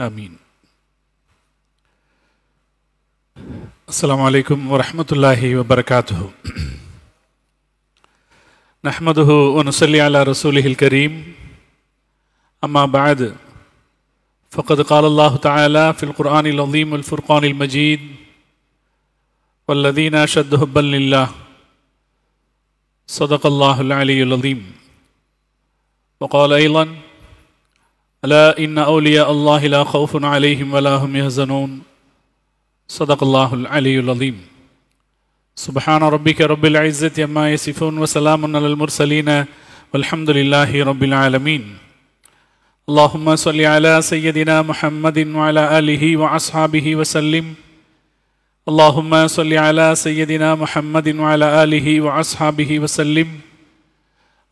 آمين السلام عليكم ورحمة الله وبركاته نحمده ونصلي على رسوله الكريم أما بعد فقد قال الله تعالى في القرآن العظيم الفرقان المجيد والذين أشد حبا لله صدق الله العلي العظيم وقال أيضا ألا إن أولياء الله لا خوف عليهم ولا هم يحزنون صدق الله العلي العظيم سبحان ربك رب العزة عما يصفون وسلام على المرسلين والحمد لله رب العالمين اللهم صل على سيدنا محمد وعلى آله وأصحابه وسلم اللهم صل على سيدنا محمد وعلى آله وأصحابه وسلم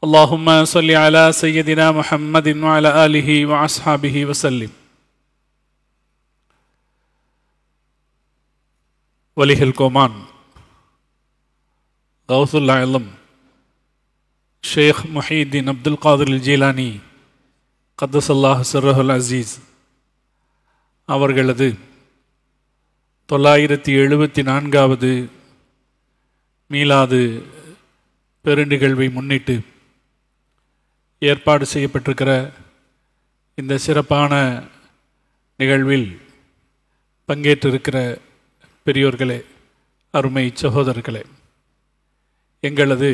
اللهم صل على سيدنا محمد وعلى آله وأصحابه وسلم وليه الكومان غوث العلم شيخ محي الدين عبد القادر الجيلاني قدس الله سره அசீஸ் அவர்களது தொள்ளாயிரத்தி எழுபத்தி நான்காவது மீளாது பெருநிகழ்வை முன்னிட்டு ஏற்பாடு செய்யப்பட்டிருக்கிற இந்த சிறப்பான நிகழ்வில் பங்கேற்றிருக்கிற பெரியோர்களே அருமை சகோதரர்களே எங்களது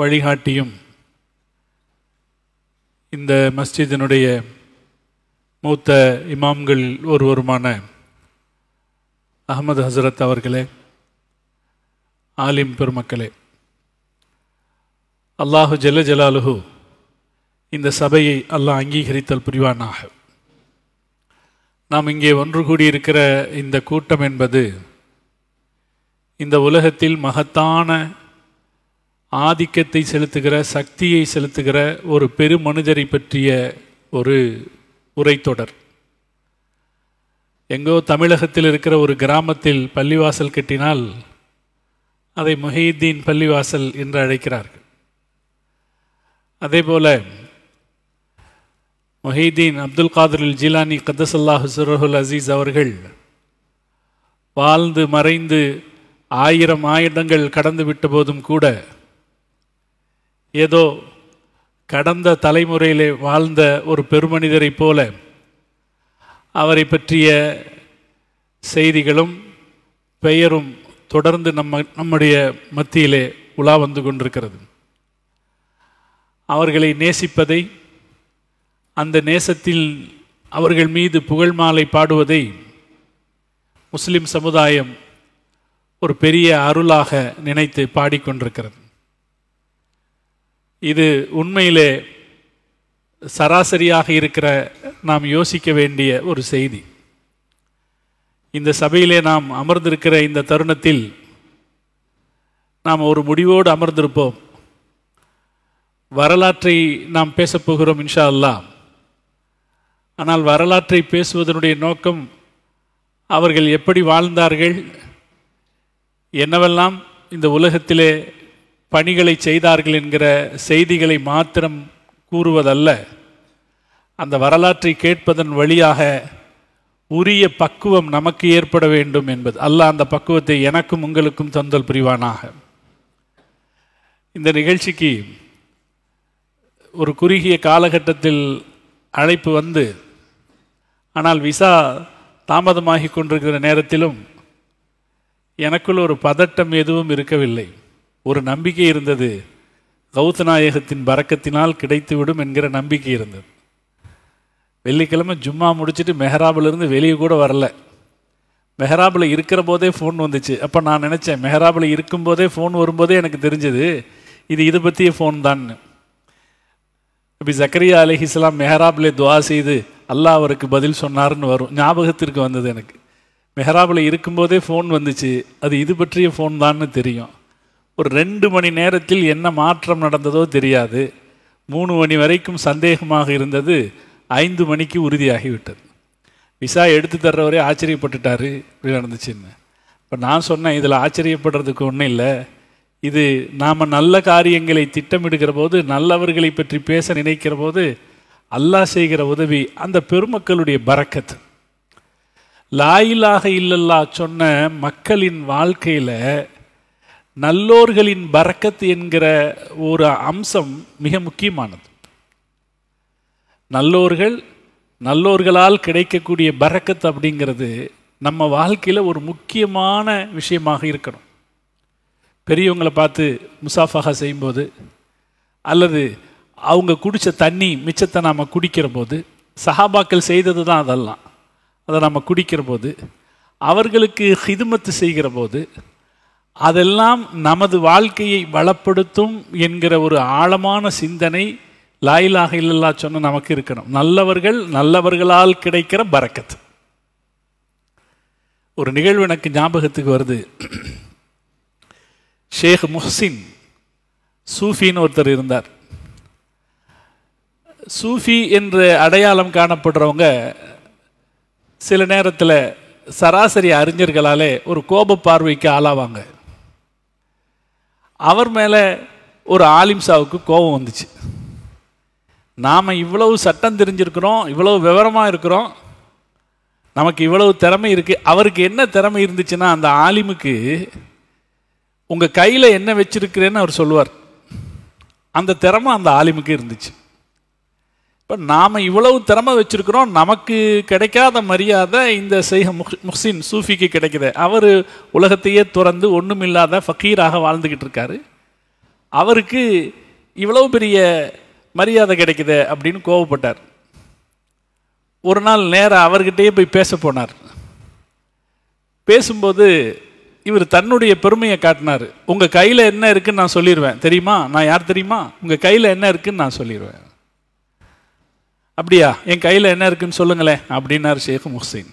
வழிகாட்டியும் இந்த மஸ்ஜிதினுடைய மூத்த இமாம்கள் ஒருவருமான அகமது ஹசரத் அவர்களே ஆலிம் பெருமக்களே அல்லாஹு ஜெல ஜலாலுஹூ இந்த சபையை அல்லாஹ் அங்கீகரித்தல் புரிவானாக நாம் இங்கே ஒன்று கூடியிருக்கிற இந்த கூட்டம் என்பது இந்த உலகத்தில் மகத்தான ஆதிக்கத்தை செலுத்துகிற சக்தியை செலுத்துகிற ஒரு பெரு மனிதரை பற்றிய ஒரு உரைத்தொடர் எங்கோ தமிழகத்தில் இருக்கிற ஒரு கிராமத்தில் பள்ளிவாசல் கட்டினால் அதை முஹீத்தீன் பள்ளிவாசல் என்று அழைக்கிறார்கள் அதே போல் மொஹீதீன் அப்துல் காதரில் ஜிலானி கத்தசல்லாஹு ஹுசுரஹுல் அசீஸ் அவர்கள் வாழ்ந்து மறைந்து ஆயிரம் ஆயிரங்கள் கடந்து விட்ட போதும் கூட ஏதோ கடந்த தலைமுறையிலே வாழ்ந்த ஒரு பெருமனிதரைப் போல அவரை பற்றிய செய்திகளும் பெயரும் தொடர்ந்து நம்ம நம்முடைய மத்தியிலே உலா வந்து கொண்டிருக்கிறது அவர்களை நேசிப்பதை அந்த நேசத்தில் அவர்கள் மீது புகழ் மாலை பாடுவதை முஸ்லிம் சமுதாயம் ஒரு பெரிய அருளாக நினைத்து பாடிக்கொண்டிருக்கிறது இது உண்மையிலே சராசரியாக இருக்கிற நாம் யோசிக்க வேண்டிய ஒரு செய்தி இந்த சபையிலே நாம் அமர்ந்திருக்கிற இந்த தருணத்தில் நாம் ஒரு முடிவோடு அமர்ந்திருப்போம் வரலாற்றை நாம் பேசப்போகிறோம் இன்ஷா அல்லாம் ஆனால் வரலாற்றை பேசுவதனுடைய நோக்கம் அவர்கள் எப்படி வாழ்ந்தார்கள் என்னவெல்லாம் இந்த உலகத்திலே பணிகளை செய்தார்கள் என்கிற செய்திகளை மாத்திரம் கூறுவதல்ல அந்த வரலாற்றை கேட்பதன் வழியாக உரிய பக்குவம் நமக்கு ஏற்பட வேண்டும் என்பது அல்ல அந்த பக்குவத்தை எனக்கும் உங்களுக்கும் தந்தல் புரிவானாக இந்த நிகழ்ச்சிக்கு ஒரு குறுகிய காலகட்டத்தில் அழைப்பு வந்து ஆனால் விசா தாமதமாகி கொண்டிருக்கிற நேரத்திலும் எனக்குள் ஒரு பதட்டம் எதுவும் இருக்கவில்லை ஒரு நம்பிக்கை இருந்தது கௌதநாயகத்தின் பறக்கத்தினால் கிடைத்துவிடும் என்கிற நம்பிக்கை இருந்தது வெள்ளிக்கிழமை ஜும்மா முடிச்சுட்டு மெஹராபிலிருந்து வெளியே கூட வரல மெஹராபில் இருக்கிற போதே ஃபோன் வந்துச்சு அப்போ நான் நினச்சேன் மெஹராபில் இருக்கும்போதே ஃபோன் வரும்போதே எனக்கு தெரிஞ்சது இது இதை பற்றிய ஃபோன் தான்னு அப்படி ஜக்கரியா அலி இஸ்லாம் துவா செய்து அல்லாஹ் அவருக்கு பதில் சொன்னார்னு வரும் ஞாபகத்திற்கு வந்தது எனக்கு மெஹராபில் இருக்கும்போதே ஃபோன் வந்துச்சு அது இது பற்றிய ஃபோன் தான்னு தெரியும் ஒரு ரெண்டு மணி நேரத்தில் என்ன மாற்றம் நடந்ததோ தெரியாது மூணு மணி வரைக்கும் சந்தேகமாக இருந்தது ஐந்து மணிக்கு உறுதியாகிவிட்டது விசா எடுத்து தர்றவரே ஆச்சரியப்பட்டுட்டார் இப்படி நடந்துச்சுன்னு இப்போ நான் சொன்னேன் இதில் ஆச்சரியப்படுறதுக்கு ஒன்றும் இல்லை இது நாம் நல்ல காரியங்களை திட்டமிடுகிற போது நல்லவர்களை பற்றி பேச நினைக்கிற போது அல்லாஹ் செய்கிற உதவி அந்த பெருமக்களுடைய பறக்கத் லாயிலாக இல்லல்லா சொன்ன மக்களின் வாழ்க்கையில் நல்லோர்களின் பறக்கத் என்கிற ஒரு அம்சம் மிக முக்கியமானது நல்லோர்கள் நல்லோர்களால் கிடைக்கக்கூடிய பறக்கத் அப்படிங்கிறது நம்ம வாழ்க்கையில் ஒரு முக்கியமான விஷயமாக இருக்கணும் பெரியவங்களை பார்த்து முசாஃபாக செய்யும்போது அல்லது அவங்க குடித்த தண்ணி மிச்சத்தை நாம் குடிக்கிற போது சஹாபாக்கள் செய்தது தான் அதெல்லாம் அதை நம்ம குடிக்கிற போது அவர்களுக்கு ஹிதுமத்து செய்கிற போது அதெல்லாம் நமது வாழ்க்கையை வளப்படுத்தும் என்கிற ஒரு ஆழமான சிந்தனை லாயிலாக இல்லல்லா சொன்ன நமக்கு இருக்கணும் நல்லவர்கள் நல்லவர்களால் கிடைக்கிற பரக்கத் ஒரு நிகழ்வு எனக்கு ஞாபகத்துக்கு வருது ஷேக் முஹ்சின் சூஃபின்னு ஒருத்தர் இருந்தார் சூஃபி என்று அடையாளம் காணப்படுறவங்க சில நேரத்தில் சராசரி அறிஞர்களாலே ஒரு கோப பார்வைக்கு ஆளாவாங்க அவர் மேலே ஒரு ஆலிம்சாவுக்கு கோபம் வந்துச்சு நாம் இவ்வளவு சட்டம் தெரிஞ்சிருக்கிறோம் இவ்வளவு விவரமாக இருக்கிறோம் நமக்கு இவ்வளவு திறமை இருக்குது அவருக்கு என்ன திறமை இருந்துச்சுன்னா அந்த ஆலிமுக்கு உங்கள் கையில் என்ன வச்சிருக்கிறேன்னு அவர் சொல்லுவார் அந்த திறமை அந்த ஆலிமுக்கு இருந்துச்சு இப்போ நாம் இவ்வளவு திறமை வச்சுருக்கிறோம் நமக்கு கிடைக்காத மரியாதை இந்த செய்க முஹ்சின் சூஃபிக்கு கிடைக்கிது அவர் உலகத்தையே துறந்து ஒன்றுமில்லாத ஃபக்கீராக வாழ்ந்துக்கிட்டு இருக்காரு அவருக்கு இவ்வளவு பெரிய மரியாதை கிடைக்குது அப்படின்னு கோவப்பட்டார் ஒரு நாள் நேராக அவர்கிட்டயே போய் பேச போனார் பேசும்போது இவர் தன்னுடைய பெருமையை காட்டினார் உங்கள் கையில் என்ன இருக்குன்னு நான் சொல்லிடுவேன் தெரியுமா நான் யார் தெரியுமா உங்கள் கையில் என்ன இருக்குன்னு நான் சொல்லிடுவேன் அப்படியா என் கையில் என்ன இருக்குன்னு சொல்லுங்களேன் அப்படின்னார் ஷேக் முஹ்சின்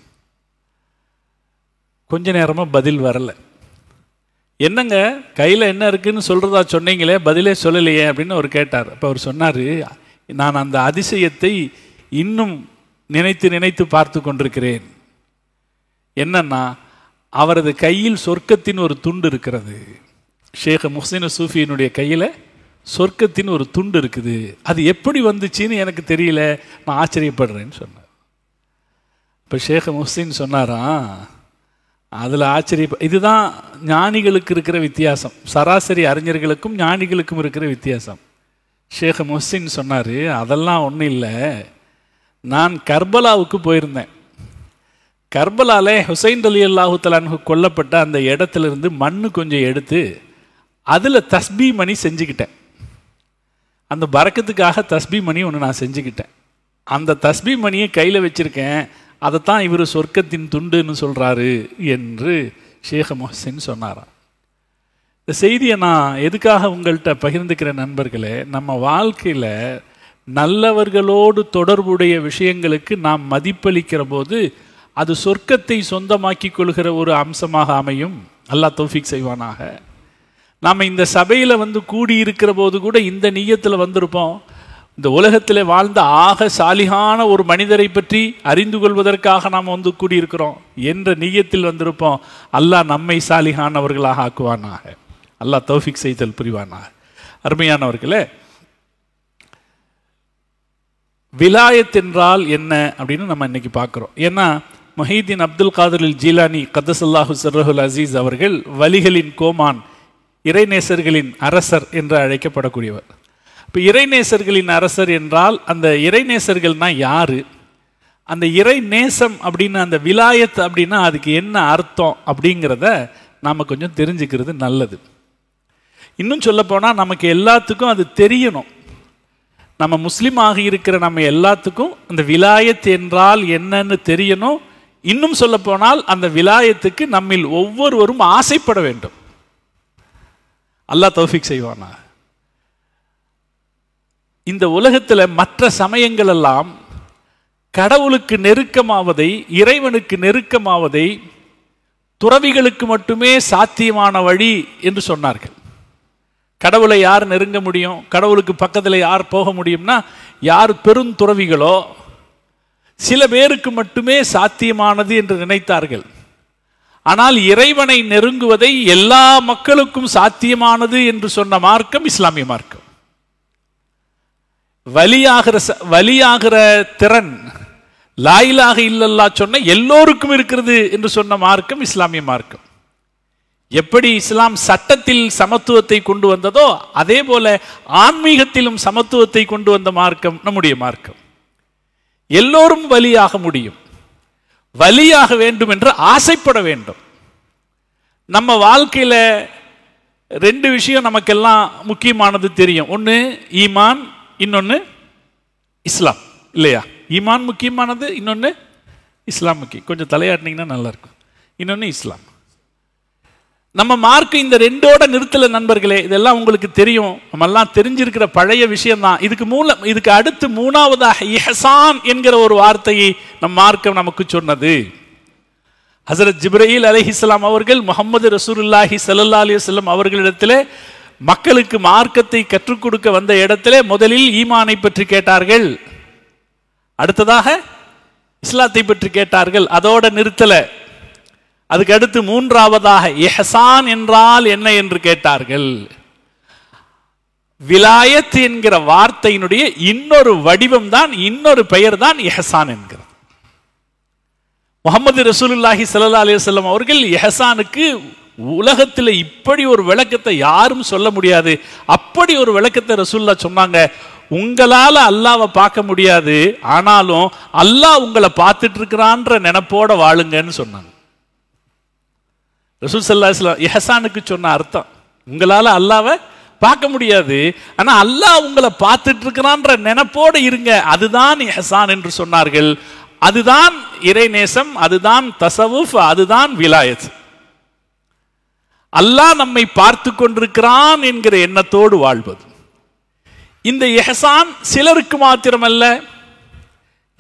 கொஞ்ச நேரமாக பதில் வரலை என்னங்க கையில் என்ன இருக்குன்னு சொல்கிறதா சொன்னீங்களே பதிலே சொல்லலையே அப்படின்னு அவர் கேட்டார் அப்போ அவர் சொன்னார் நான் அந்த அதிசயத்தை இன்னும் நினைத்து நினைத்து பார்த்து கொண்டிருக்கிறேன் என்னன்னா அவரது கையில் சொர்க்கத்தின் ஒரு துண்டு இருக்கிறது ஷேக முஹசின் சூஃபியினுடைய கையில் சொர்க்கத்தின் ஒரு துண்டு இருக்குது அது எப்படி வந்துச்சுன்னு எனக்கு தெரியல நான் ஆச்சரியப்படுறேன்னு சொன்னார் இப்போ ஷேக முஹசின் சொன்னாராம் அதில் ஆச்சரிய இதுதான் ஞானிகளுக்கு இருக்கிற வித்தியாசம் சராசரி அறிஞர்களுக்கும் ஞானிகளுக்கும் இருக்கிற வித்தியாசம் ஷேக் முஹசின் சொன்னார் அதெல்லாம் ஒன்றும் இல்லை நான் கர்பலாவுக்கு போயிருந்தேன் கர்பலாலே ஹுசைன் அலி அல்லாஹு கொல்லப்பட்ட அந்த இடத்துலேருந்து மண்ணு கொஞ்சம் எடுத்து அதில் தஸ்பி மணி செஞ்சுக்கிட்டேன் அந்த பறக்கத்துக்காக தஸ்பி மணி ஒன்று நான் செஞ்சுக்கிட்டேன் அந்த தஸ்பி மணியை கையில் வச்சுருக்கேன் அதைத்தான் இவர் சொர்க்கத்தின் துண்டுன்னு சொல்கிறாரு என்று ஷேக மொஹசின் சொன்னாராம் இந்த செய்தியை நான் எதுக்காக உங்கள்கிட்ட பகிர்ந்துக்கிற நண்பர்களே நம்ம வாழ்க்கையில் நல்லவர்களோடு தொடர்புடைய விஷயங்களுக்கு நாம் மதிப்பளிக்கிற போது அது சொர்க்கத்தை சொந்தமாக்கி கொள்கிற ஒரு அம்சமாக அமையும் அல்லாஹ் தோஃபிக் செய்வானாக நாம் இந்த சபையில் வந்து கூடியிருக்கிற போது கூட இந்த நீயத்தில் வந்திருப்போம் இந்த உலகத்தில் வாழ்ந்த ஆக சாலிகான ஒரு மனிதரை பற்றி அறிந்து கொள்வதற்காக நாம் வந்து கூடியிருக்கிறோம் என்ற நீயத்தில் வந்திருப்போம் அல்லாஹ் நம்மை சாலிகானவர்களாக ஆக்குவானாக அல்லாஹ் தோஃபிக் செய்தல் புரிவானாக அருமையானவர்களே விலாயத் என்றால் என்ன அப்படின்னு நம்ம இன்னைக்கு பார்க்குறோம் ஏன்னா மஹீதீன் அப்துல் காதரில் ஜீலானி கதசல்லாஹு சர்ரஹுல் அசீஸ் அவர்கள் வலிகளின் கோமான் இறைநேசர்களின் அரசர் என்று அழைக்கப்படக்கூடியவர் இப்போ இறைநேசர்களின் அரசர் என்றால் அந்த இறைநேசர்கள்னா யார் அந்த இறை நேசம் அப்படின்னு அந்த விலாயத் அப்படின்னா அதுக்கு என்ன அர்த்தம் அப்படிங்கிறத நாம் கொஞ்சம் தெரிஞ்சுக்கிறது நல்லது இன்னும் சொல்லப்போனால் நமக்கு எல்லாத்துக்கும் அது தெரியணும் நம்ம முஸ்லீம் ஆகி இருக்கிற நம்ம எல்லாத்துக்கும் அந்த விலாயத் என்றால் என்னன்னு தெரியணும் இன்னும் சொல்லப்போனால் அந்த விலாயத்துக்கு நம்மில் ஒவ்வொருவரும் ஆசைப்பட வேண்டும் அல்லாஹ் தௌஃபிக் செய்வானா இந்த உலகத்தில் மற்ற சமயங்கள் எல்லாம் கடவுளுக்கு நெருக்கமாவதை இறைவனுக்கு நெருக்கமாவதை துறவிகளுக்கு மட்டுமே சாத்தியமான வழி என்று சொன்னார்கள் கடவுளை யார் நெருங்க முடியும் கடவுளுக்கு பக்கத்தில் யார் போக முடியும்னா யார் பெருந்துறவிகளோ சில பேருக்கு மட்டுமே சாத்தியமானது என்று நினைத்தார்கள் ஆனால் இறைவனை நெருங்குவதை எல்லா மக்களுக்கும் சாத்தியமானது என்று சொன்ன மார்க்கம் இஸ்லாமிய மார்க்கம் வலியாகிற வலியாகிற திறன் லாயிலாக இல்லல்லா சொன்ன எல்லோருக்கும் இருக்கிறது என்று சொன்ன மார்க்கம் இஸ்லாமிய மார்க்கம் எப்படி இஸ்லாம் சட்டத்தில் சமத்துவத்தை கொண்டு வந்ததோ அதே போல ஆன்மீகத்திலும் சமத்துவத்தை கொண்டு வந்த மார்க்கம் நம்முடைய மார்க்கம் எல்லோரும் வலியாக முடியும் வலியாக வேண்டும் என்று ஆசைப்பட வேண்டும் நம்ம வாழ்க்கையில் ரெண்டு விஷயம் நமக்கெல்லாம் முக்கியமானது தெரியும் ஒன்று ஈமான் இன்னொன்று இஸ்லாம் இல்லையா ஈமான் முக்கியமானது இன்னொன்று இஸ்லாம் முக்கியம் கொஞ்சம் தலையாட்டினீங்கன்னா நல்லாயிருக்கும் இன்னொன்று இஸ்லாம் நம்ம மார்க் இந்த ரெண்டோட நிறுத்தல நண்பர்களே இதெல்லாம் உங்களுக்கு தெரியும் நம்மெல்லாம் தெரிஞ்சிருக்கிற பழைய விஷயம்தான் இதுக்கு மூலம் இதுக்கு அடுத்து மூணாவதாக இஹசான் என்கிற ஒரு வார்த்தையை நம் மார்க்கம் நமக்கு சொன்னது ஹசரத் ஜிப்ரஹில் அலஹி இஸ்லாம் அவர்கள் முகமது ரசூலுல்லாஹி சல்லா அலி இஸ்லாம் அவர்களிடத்தில் மக்களுக்கு மார்க்கத்தை கற்றுக் கொடுக்க வந்த இடத்திலே முதலில் ஈமானை பற்றி கேட்டார்கள் அடுத்ததாக இஸ்லாத்தை பற்றி கேட்டார்கள் அதோட நிறுத்தலை அதுக்கு அடுத்து மூன்றாவதாக எஹசான் என்றால் என்ன என்று கேட்டார்கள் விலாயத் என்கிற வார்த்தையினுடைய இன்னொரு வடிவம் தான் இன்னொரு பெயர் தான் எஹசான் என்கிற முகமது ரசூலுல்லாஹி சல்லா அலி வல்லம் அவர்கள் எஹசானுக்கு உலகத்தில் இப்படி ஒரு விளக்கத்தை யாரும் சொல்ல முடியாது அப்படி ஒரு விளக்கத்தை ரசூல்லா சொன்னாங்க உங்களால் அல்லாவை பார்க்க முடியாது ஆனாலும் அல்லாஹ் உங்களை பார்த்துட்டு இருக்கிறான்ற நினப்போட வாழுங்கன்னு சொன்னாங்க ரசூல் சல்லா இஸ்லாம் எஹசானுக்கு சொன்ன அர்த்தம் உங்களால் அல்லாவை பார்க்க முடியாது ஆனால் அல்லாஹ் உங்களை பார்த்துட்டு இருக்கிறான்ற நினப்போடு இருங்க அதுதான் எஹசான் என்று சொன்னார்கள் அதுதான் இறைநேசம் அதுதான் தசவுஃப் அதுதான் விலாயத் அல்லாஹ் நம்மை பார்த்து கொண்டிருக்கிறான் என்கிற எண்ணத்தோடு வாழ்வது இந்த எஹசான் சிலருக்கு மாத்திரமல்ல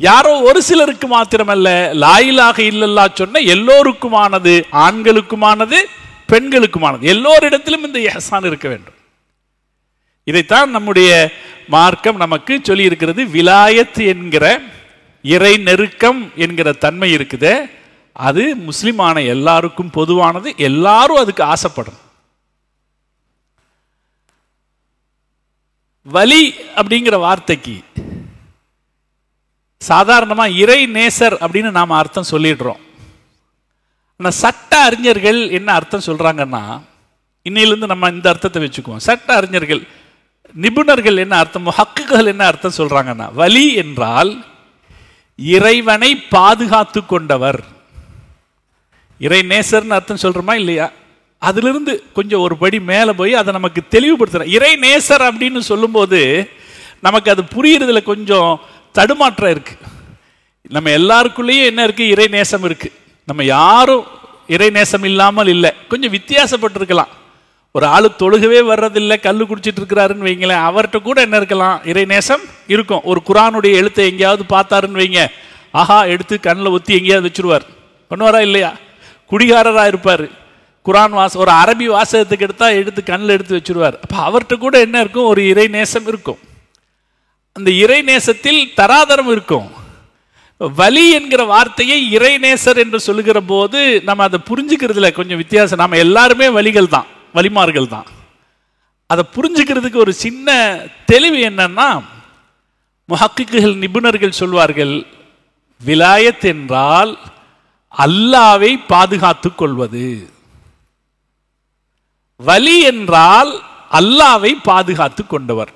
யாரோ ஒரு சிலருக்கு மாத்திரமல்ல லாயிலாக இல்லல்லா சொன்ன எல்லோருக்குமானது ஆண்களுக்குமானது பெண்களுக்குமானது எல்லோரிடத்திலும் இந்த எஹசான் இருக்க வேண்டும் இதைத்தான் நம்முடைய மார்க்கம் நமக்கு சொல்லி இருக்கிறது விலாயத் என்கிற இறை நெருக்கம் என்கிற தன்மை இருக்குது அது முஸ்லிமான எல்லாருக்கும் பொதுவானது எல்லாரும் அதுக்கு ஆசைப்படும் வலி அப்படிங்கிற வார்த்தைக்கு சாதாரணமாக இறை நேசர் அப்படின்னு நாம் அர்த்தம் சொல்லிடுறோம் ஆனால் சட்ட அறிஞர்கள் என்ன அர்த்தம் சொல்கிறாங்கன்னா இன்னிலிருந்து நம்ம இந்த அர்த்தத்தை வச்சுக்குவோம் சட்ட அறிஞர்கள் நிபுணர்கள் என்ன அர்த்தம் ஹக்குகள் என்ன அர்த்தம் சொல்கிறாங்கன்னா வலி என்றால் இறைவனை பாதுகாத்து கொண்டவர் இறை நேசர்னு அர்த்தம் சொல்கிறோமா இல்லையா அதிலிருந்து கொஞ்சம் ஒரு படி மேலே போய் அதை நமக்கு தெளிவுபடுத்துகிறேன் இறை நேசர் அப்படின்னு சொல்லும்போது நமக்கு அது புரியுறதுல கொஞ்சம் தடுமாற்றம் இருக்குது நம்ம எல்லாருக்குள்ளேயும் என்ன இருக்குது இறை நேசம் இருக்குது நம்ம யாரும் இறை நேசம் இல்லாமல் இல்லை கொஞ்சம் வித்தியாசப்பட்டிருக்கலாம் ஒரு ஆள் தொழுகவே வர்றதில்லை கல் குடிச்சிட்டு இருக்கிறாருன்னு வைங்களேன் அவர்கிட்ட கூட என்ன இருக்கலாம் இறை நேசம் இருக்கும் ஒரு குரானுடைய எழுத்தை எங்கேயாவது பார்த்தாருன்னு வைங்க ஆஹா எடுத்து கண்ணில் ஒத்தி எங்கேயாவது வச்சுருவார் பண்ணுவாரா இல்லையா குடிகாரராக இருப்பார் குரான் வாச ஒரு அரபி வாசகத்துக்கு எடுத்தால் எடுத்து கண்ணில் எடுத்து வச்சுருவார் அப்போ அவர்கிட்ட கூட என்ன இருக்கும் ஒரு இறை நேசம் இருக்கும் அந்த இறை நேசத்தில் தராதரம் இருக்கும் வலி என்கிற வார்த்தையை இறைநேசர் என்று சொல்லுகிற போது நம்ம அதை புரிஞ்சுக்கிறதுல கொஞ்சம் வித்தியாசம் நம்ம எல்லாருமே வழிகள் தான் வழிமார்கள் தான் அதை புரிஞ்சுக்கிறதுக்கு ஒரு சின்ன தெளிவு என்னன்னா முஹக்குகள் நிபுணர்கள் சொல்வார்கள் விலாயத் என்றால் அல்லாவை பாதுகாத்து கொள்வது வலி என்றால் அல்லாவை பாதுகாத்து கொண்டவர்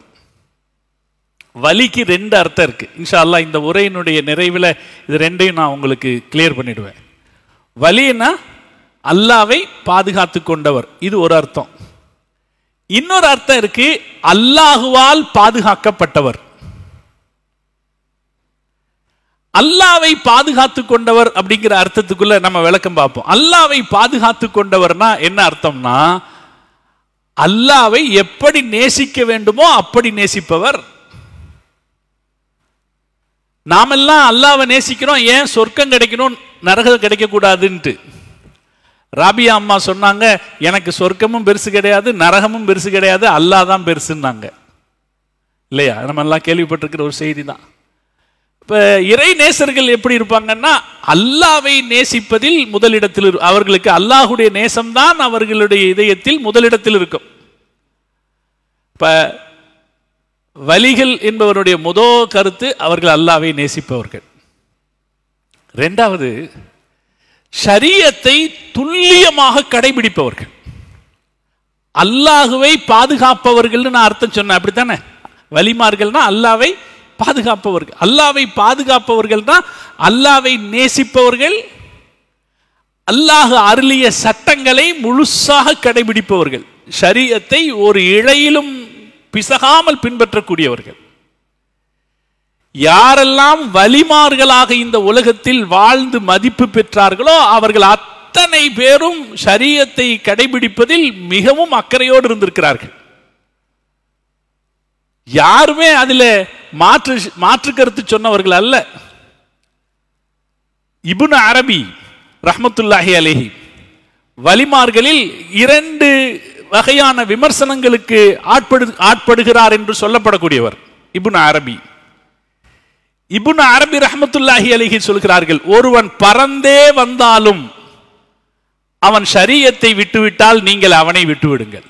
வலிக்கு ரெண்டு அர்த்தம் இருக்கு இன்ஷா அல்லா இந்த உரையினுடைய நிறைவில் இது ரெண்டையும் நான் உங்களுக்கு கிளியர் பண்ணிடுவேன் வலின்னா அல்லாவை பாதுகாத்து கொண்டவர் இது ஒரு அர்த்தம் இன்னொரு அர்த்தம் இருக்கு அல்லாஹுவால் பாதுகாக்கப்பட்டவர் அல்லாவை பாதுகாத்து கொண்டவர் அப்படிங்கிற அர்த்தத்துக்குள்ள நம்ம விளக்கம் பார்ப்போம் அல்லாவை பாதுகாத்து கொண்டவர்னா என்ன அர்த்தம்னா அல்லாவை எப்படி நேசிக்க வேண்டுமோ அப்படி நேசிப்பவர் நாமெல்லாம் அல்லாவை நேசிக்கிறோம் ஏன் சொர்க்கம் கிடைக்கணும் நரகம் கிடைக்கக்கூடாதுன்ட்டு ராபியா அம்மா சொன்னாங்க எனக்கு சொர்க்கமும் பெருசு கிடையாது நரகமும் பெருசு கிடையாது அல்லா தான் பெருசுன்னாங்க இல்லையா நம்ம எல்லாம் கேள்விப்பட்டிருக்கிற ஒரு செய்தி தான் இப்போ இறை நேசர்கள் எப்படி இருப்பாங்கன்னா அல்லாவை நேசிப்பதில் முதலிடத்தில் அவர்களுக்கு அல்லாஹுடைய நேசம்தான் அவர்களுடைய இதயத்தில் முதலிடத்தில் இருக்கும் இப்போ வலிகள் என்பவருடைய முதோ கருத்து அவர்கள் அல்லாவை நேசிப்பவர்கள் ரெண்டாவது சரியத்தை துல்லியமாக கடைபிடிப்பவர்கள் அல்லாஹுவை பாதுகாப்பவர்கள்னு நான் அர்த்தம் சொன்னேன் அப்படித்தானே வலிமார்கள்னா அல்லாவை பாதுகாப்பவர்கள் அல்லாவை பாதுகாப்பவர்கள் தான் அல்லாவை நேசிப்பவர்கள் அல்லாஹ் அருளிய சட்டங்களை முழுசாக கடைபிடிப்பவர்கள் சரியத்தை ஒரு இழையிலும் பிசகாமல் பின்பற்றக்கூடியவர்கள் யாரெல்லாம் வலிமார்களாக இந்த உலகத்தில் வாழ்ந்து மதிப்பு பெற்றார்களோ அவர்கள் அத்தனை பேரும் சரியத்தை கடைபிடிப்பதில் மிகவும் அக்கறையோடு இருந்திருக்கிறார்கள் யாருமே அதில் மாற்று மாற்று கருத்து சொன்னவர்கள் அல்ல இபுன் அரபி ரஹமத்துல்லாஹி அலேஹி வலிமார்களில் இரண்டு வகையான விமர்சனங்களுக்கு ஆட்படு ஆட்படுகிறார் என்று சொல்லப்படக்கூடியவர் இபுன் அரபி இபுன் அரபி ரஹமத்துல்லாஹி அலிஹி சொல்கிறார்கள் ஒருவன் பறந்தே வந்தாலும் அவன் சரியத்தை விட்டுவிட்டால் நீங்கள் அவனை விட்டுவிடுங்கள்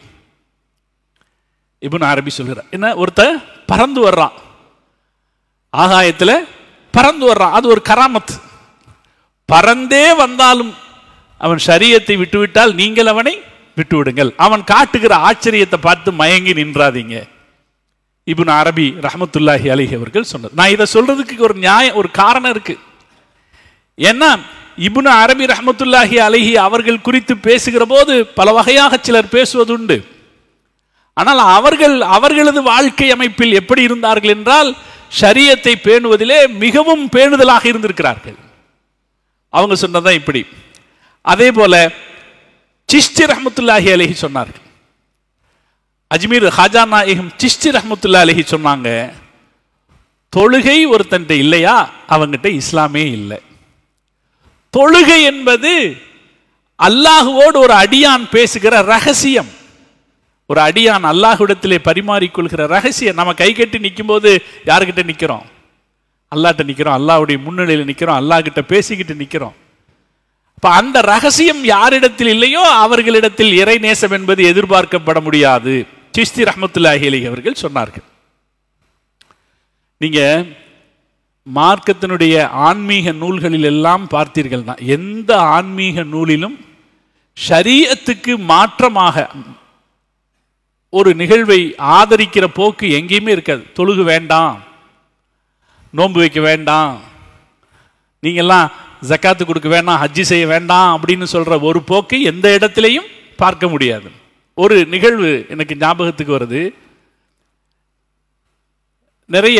இபுன் அரபி சொல்கிறார் என்ன ஒருத்த பறந்து வர்றான் ஆகாயத்தில் பறந்து வர்றான் அது ஒரு கராமத் பறந்தே வந்தாலும் அவன் சரியத்தை விட்டுவிட்டால் நீங்கள் அவனை விட்டுவிடுங்கள் அவன் காட்டுகிற ஆச்சரியத்தை பார்த்து மயங்கி நின்றாதீங்க இபுன் அரபி ரஹமத்துல்லாஹி அலிஹி அவர்கள் சொன்னது நான் இதை சொல்றதுக்கு ஒரு நியாயம் ஒரு காரணம் இருக்கு ஏன்னா இபுன அரபி ரஹமத்துல்லாஹி அலிஹி அவர்கள் குறித்து பேசுகிற போது பல வகையாக சிலர் பேசுவதுண்டு ஆனால் அவர்கள் அவர்களது வாழ்க்கை அமைப்பில் எப்படி இருந்தார்கள் என்றால் ஷரியத்தை பேணுவதிலே மிகவும் பேணுதலாக இருந்திருக்கிறார்கள் அவங்க சொன்னதான் இப்படி அதே போல சிஷ்டி ரஹமத்துல்லாஹி அலஹி சொன்னார்கள் அஜ்மீர் ஹாஜா நாயகம் சிஷ்டி ரஹமத்துல்லா அலஹி சொன்னாங்க தொழுகை ஒருத்தன்ட்ட இல்லையா அவங்கிட்ட இஸ்லாமே இல்லை தொழுகை என்பது அல்லாஹுவோடு ஒரு அடியான் பேசுகிற ரகசியம் ஒரு அடியான் அல்லாஹுடத்திலே பரிமாறிக்கொள்கிற ரகசியம் நம்ம கை கட்டி நிற்கும் போது யாருக்கிட்ட நிற்கிறோம் அல்லாட்ட நிற்கிறோம் அல்லாவுடைய முன்னிலையில் நிற்கிறோம் அல்லாஹ்கிட்ட பேசிக்கிட்டு நிற்கிறோம் இப்போ அந்த ரகசியம் யாரிடத்தில் இல்லையோ அவர்களிடத்தில் இறை நேசம் என்பது எதிர்பார்க்கப்பட முடியாது சிஸ்தி ரஹமத்துல்லாஹி அலி அவர்கள் சொன்னார்கள் நீங்க மார்க்கத்தினுடைய ஆன்மீக நூல்களில் எல்லாம் பார்த்தீர்கள் தான் எந்த ஆன்மீக நூலிலும் ஷரியத்துக்கு மாற்றமாக ஒரு நிகழ்வை ஆதரிக்கிற போக்கு எங்கேயுமே இருக்காது தொழுகு வேண்டாம் நோன்பு வைக்க வேண்டாம் நீங்கள்லாம் ஜக்காத்து கொடுக்க வேண்டாம் ஹஜ்ஜி செய்ய வேண்டாம் அப்படின்னு சொல்கிற ஒரு போக்கு எந்த இடத்துலையும் பார்க்க முடியாது ஒரு நிகழ்வு எனக்கு ஞாபகத்துக்கு வருது நிறைய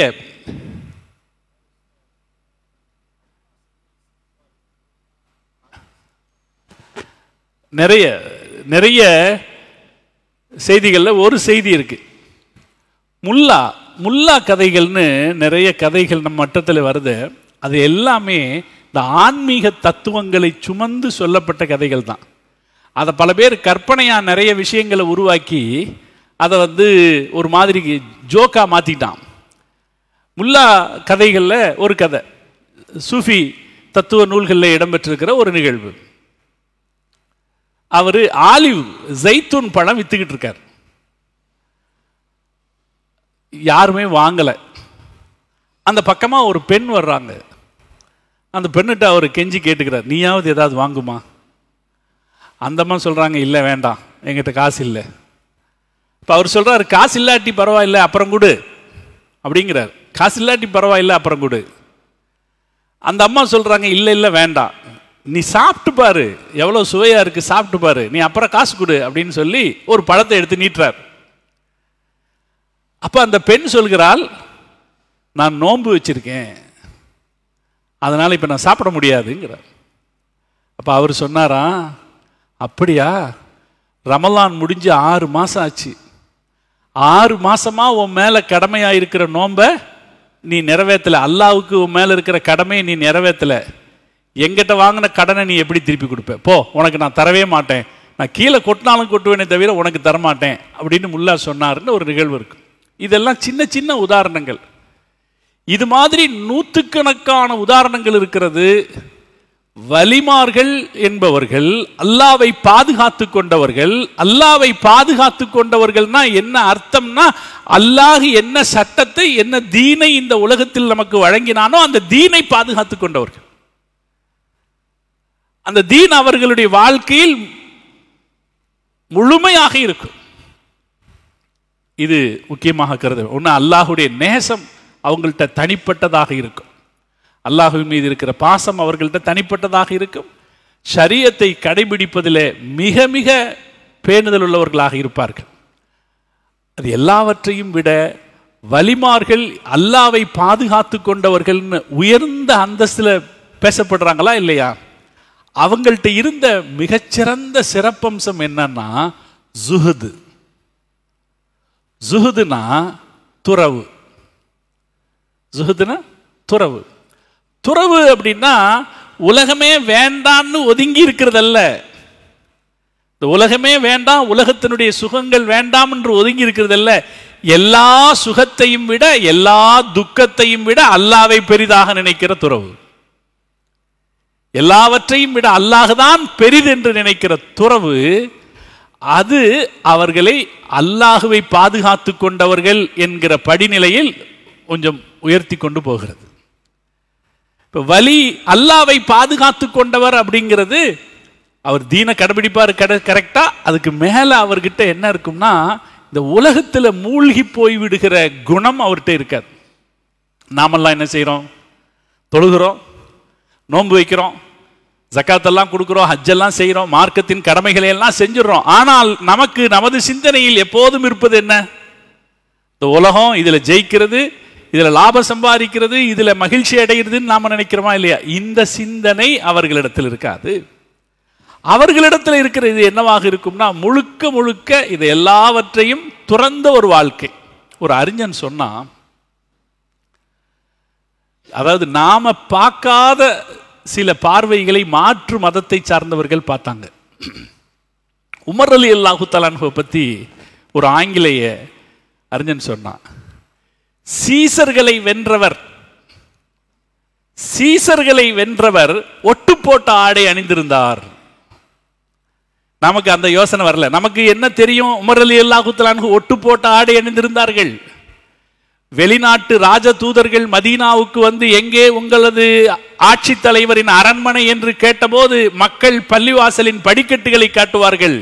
நிறைய நிறைய செய்திகளில் ஒரு செய்தி இருக்குது முல்லா முல்லா கதைகள்னு நிறைய கதைகள் நம்ம மட்டத்தில் வருது அது எல்லாமே இந்த ஆன்மீக தத்துவங்களை சுமந்து சொல்லப்பட்ட கதைகள் தான் அதை பல பேர் கற்பனையாக நிறைய விஷயங்களை உருவாக்கி அதை வந்து ஒரு மாதிரி ஜோக்காக மாற்றிட்டான் முல்லா கதைகளில் ஒரு கதை சூஃபி தத்துவ நூல்களில் இடம்பெற்றிருக்கிற ஒரு நிகழ்வு அவர் ஆலிவ் ஜெய்தூன் பழம் வித்துக்கிட்டு இருக்கார் யாருமே வாங்கலை அந்த பக்கமாக ஒரு பெண் வர்றாங்க அந்த பெண்ணிட்ட அவர் கெஞ்சி கேட்டுக்கிறார் நீயாவது ஏதாவது வாங்குமா அந்தம்மா சொல்கிறாங்க இல்லை வேண்டாம் எங்கிட்ட காசு இல்லை இப்போ அவர் சொல்கிறார் காசு இல்லாட்டி பரவாயில்ல அப்புறம் கொடு அப்படிங்கிறார் காசு இல்லாட்டி பரவாயில்ல அப்புறம் கொடு அந்த அம்மா சொல்கிறாங்க இல்லை இல்லை வேண்டாம் நீ சாப்பிட்டு பாரு எவ்வளோ சுவையாக இருக்குது சாப்பிட்டு பாரு நீ அப்புறம் காசு கொடு அப்படின்னு சொல்லி ஒரு பழத்தை எடுத்து நீட்டுறார் அப்போ அந்த பெண் சொல்கிறாள் நான் நோன்பு வச்சுருக்கேன் அதனால் இப்போ நான் சாப்பிட முடியாதுங்கிறார் அப்போ அவர் சொன்னாராம் அப்படியா ரமலான் முடிஞ்சு ஆறு மாதம் ஆச்சு ஆறு மாதமாக உன் மேலே கடமையாக இருக்கிற நோம்பை நீ நிறைவேற்றலை அல்லாவுக்கு உன் மேலே இருக்கிற கடமையை நீ நிறைவேற்றலை எங்கிட்ட வாங்கின கடனை நீ எப்படி திருப்பி கொடுப்ப போ உனக்கு நான் தரவே மாட்டேன் நான் கீழே கொட்டினாலும் கொட்டுவேனே தவிர உனக்கு தரமாட்டேன் அப்படின்னு முல்லா சொன்னார்னு ஒரு நிகழ்வு இருக்குது இதெல்லாம் சின்ன சின்ன உதாரணங்கள் இது மாதிரி நூற்றுக்கணக்கான உதாரணங்கள் இருக்கிறது வலிமார்கள் என்பவர்கள் அல்லாவை பாதுகாத்து கொண்டவர்கள் அல்லாவை பாதுகாத்து கொண்டவர்கள்னா என்ன அர்த்தம்னா அல்லாஹ் என்ன சட்டத்தை என்ன தீனை இந்த உலகத்தில் நமக்கு வழங்கினானோ அந்த தீனை பாதுகாத்து கொண்டவர்கள் அந்த தீன் அவர்களுடைய வாழ்க்கையில் முழுமையாக இருக்கும் இது முக்கியமாக கருது ஒன்று அல்லாஹுடைய நேசம் அவங்கள்ட்ட தனிப்பட்டதாக இருக்கும் அல்லாஹுவின் மீது இருக்கிற பாசம் அவர்கள்ட்ட தனிப்பட்டதாக இருக்கும் சரியத்தை கடைபிடிப்பதில் மிக மிக பேணுதல் உள்ளவர்களாக இருப்பார்கள் அது எல்லாவற்றையும் விட வலிமார்கள் அல்லாவை பாதுகாத்து கொண்டவர்கள்னு உயர்ந்த அந்தஸ்தில் பேசப்படுறாங்களா இல்லையா அவங்கள்ட்ட இருந்த மிகச்சிறந்த சிறப்பம்சம் என்னன்னா ஜுஹது ஜுஹுதுனா துறவு ஜுஹுதுனா துறவு துறவு அப்படின்னா உலகமே வேண்டான்னு ஒதுங்கி இருக்கிறதல்ல இந்த உலகமே வேண்டாம் உலகத்தினுடைய சுகங்கள் வேண்டாம் என்று ஒதுங்கி இருக்கிறதல்ல எல்லா சுகத்தையும் விட எல்லா துக்கத்தையும் விட அல்லாவை பெரிதாக நினைக்கிற துறவு எல்லாவற்றையும் விட அல்லாஹுதான் பெரிது என்று நினைக்கிற துறவு அது அவர்களை அல்லாஹுவை பாதுகாத்து கொண்டவர்கள் என்கிற படிநிலையில் கொஞ்சம் உயர்த்தி கொண்டு போகிறது இப்போ வலி அல்லாவை பாதுகாத்து கொண்டவர் அப்படிங்கிறது அவர் தீன கடைபிடிப்பார் கட கரெக்டாக அதுக்கு மேலே அவர்கிட்ட என்ன இருக்கும்னா இந்த உலகத்தில் மூழ்கி போய்விடுகிற குணம் அவர்கிட்ட இருக்காது நாமெல்லாம் என்ன செய்கிறோம் தொழுகிறோம் நோன்பு வைக்கிறோம் ஜக்காத்தெல்லாம் கொடுக்குறோம் ஹஜ்ஜெல்லாம் செய்கிறோம் மார்க்கத்தின் கடமைகளை எல்லாம் செஞ்சிடறோம் ஆனால் நமக்கு நமது சிந்தனையில் எப்போதும் இருப்பது என்ன இந்த உலகம் இதில் ஜெயிக்கிறது இதுல லாபம் சம்பாதிக்கிறது இதுல மகிழ்ச்சி அடைகிறதுன்னு நாம நினைக்கிறோமா இல்லையா இந்த சிந்தனை அவர்களிடத்தில் இருக்காது அவர்களிடத்தில் இருக்கிற இது என்னவாக இருக்கும்னா முழுக்க முழுக்க இது எல்லாவற்றையும் துறந்த ஒரு வாழ்க்கை ஒரு அறிஞன் சொன்னா அதாவது நாம பார்க்காத சில பார்வைகளை மாற்று மதத்தை சார்ந்தவர்கள் பார்த்தாங்க உமர் அலி அல்லாஹு தலான்ஹுவை பற்றி ஒரு ஆங்கிலேய அறிஞன் சொன்னான் சீசர்களை வென்றவர் சீசர்களை வென்றவர் ஒட்டு போட்ட ஆடை அணிந்திருந்தார் நமக்கு அந்த யோசனை வரல நமக்கு என்ன தெரியும் உமரலி எல்லா குத்தலானுக்கு ஒட்டு போட்ட ஆடை அணிந்திருந்தார்கள் வெளிநாட்டு ராஜ தூதர்கள் மதீனாவுக்கு வந்து எங்கே உங்களது ஆட்சித் தலைவரின் அரண்மனை என்று கேட்டபோது மக்கள் பள்ளிவாசலின் படிக்கட்டுகளை காட்டுவார்கள்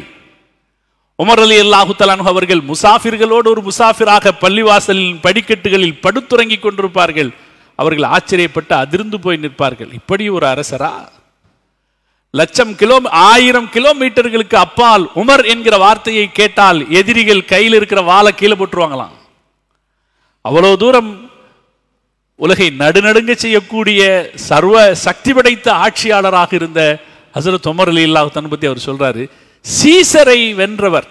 உமர் அலி அல்லாஹுத்தலானு அவர்கள் முசாஃபிர்களோடு ஒரு முசாஃபிராக பள்ளிவாசலின் படிக்கட்டுகளில் படுத்துறங்கி கொண்டிருப்பார்கள் அவர்கள் ஆச்சரியப்பட்டு அதிர்ந்து போய் நிற்பார்கள் இப்படி ஒரு அரசரா லட்சம் கிலோ ஆயிரம் கிலோமீட்டர்களுக்கு அப்பால் உமர் என்கிற வார்த்தையை கேட்டால் எதிரிகள் கையில் இருக்கிற வாழை கீழே போட்டுருவாங்களாம் அவ்வளோ தூரம் உலகை நடுநடுங்க செய்யக்கூடிய சர்வ சக்தி படைத்த ஆட்சியாளராக இருந்த ஹசரத் உமர் அலி தன் பத்தி அவர் சொல்றாரு சீசரை வென்றவர்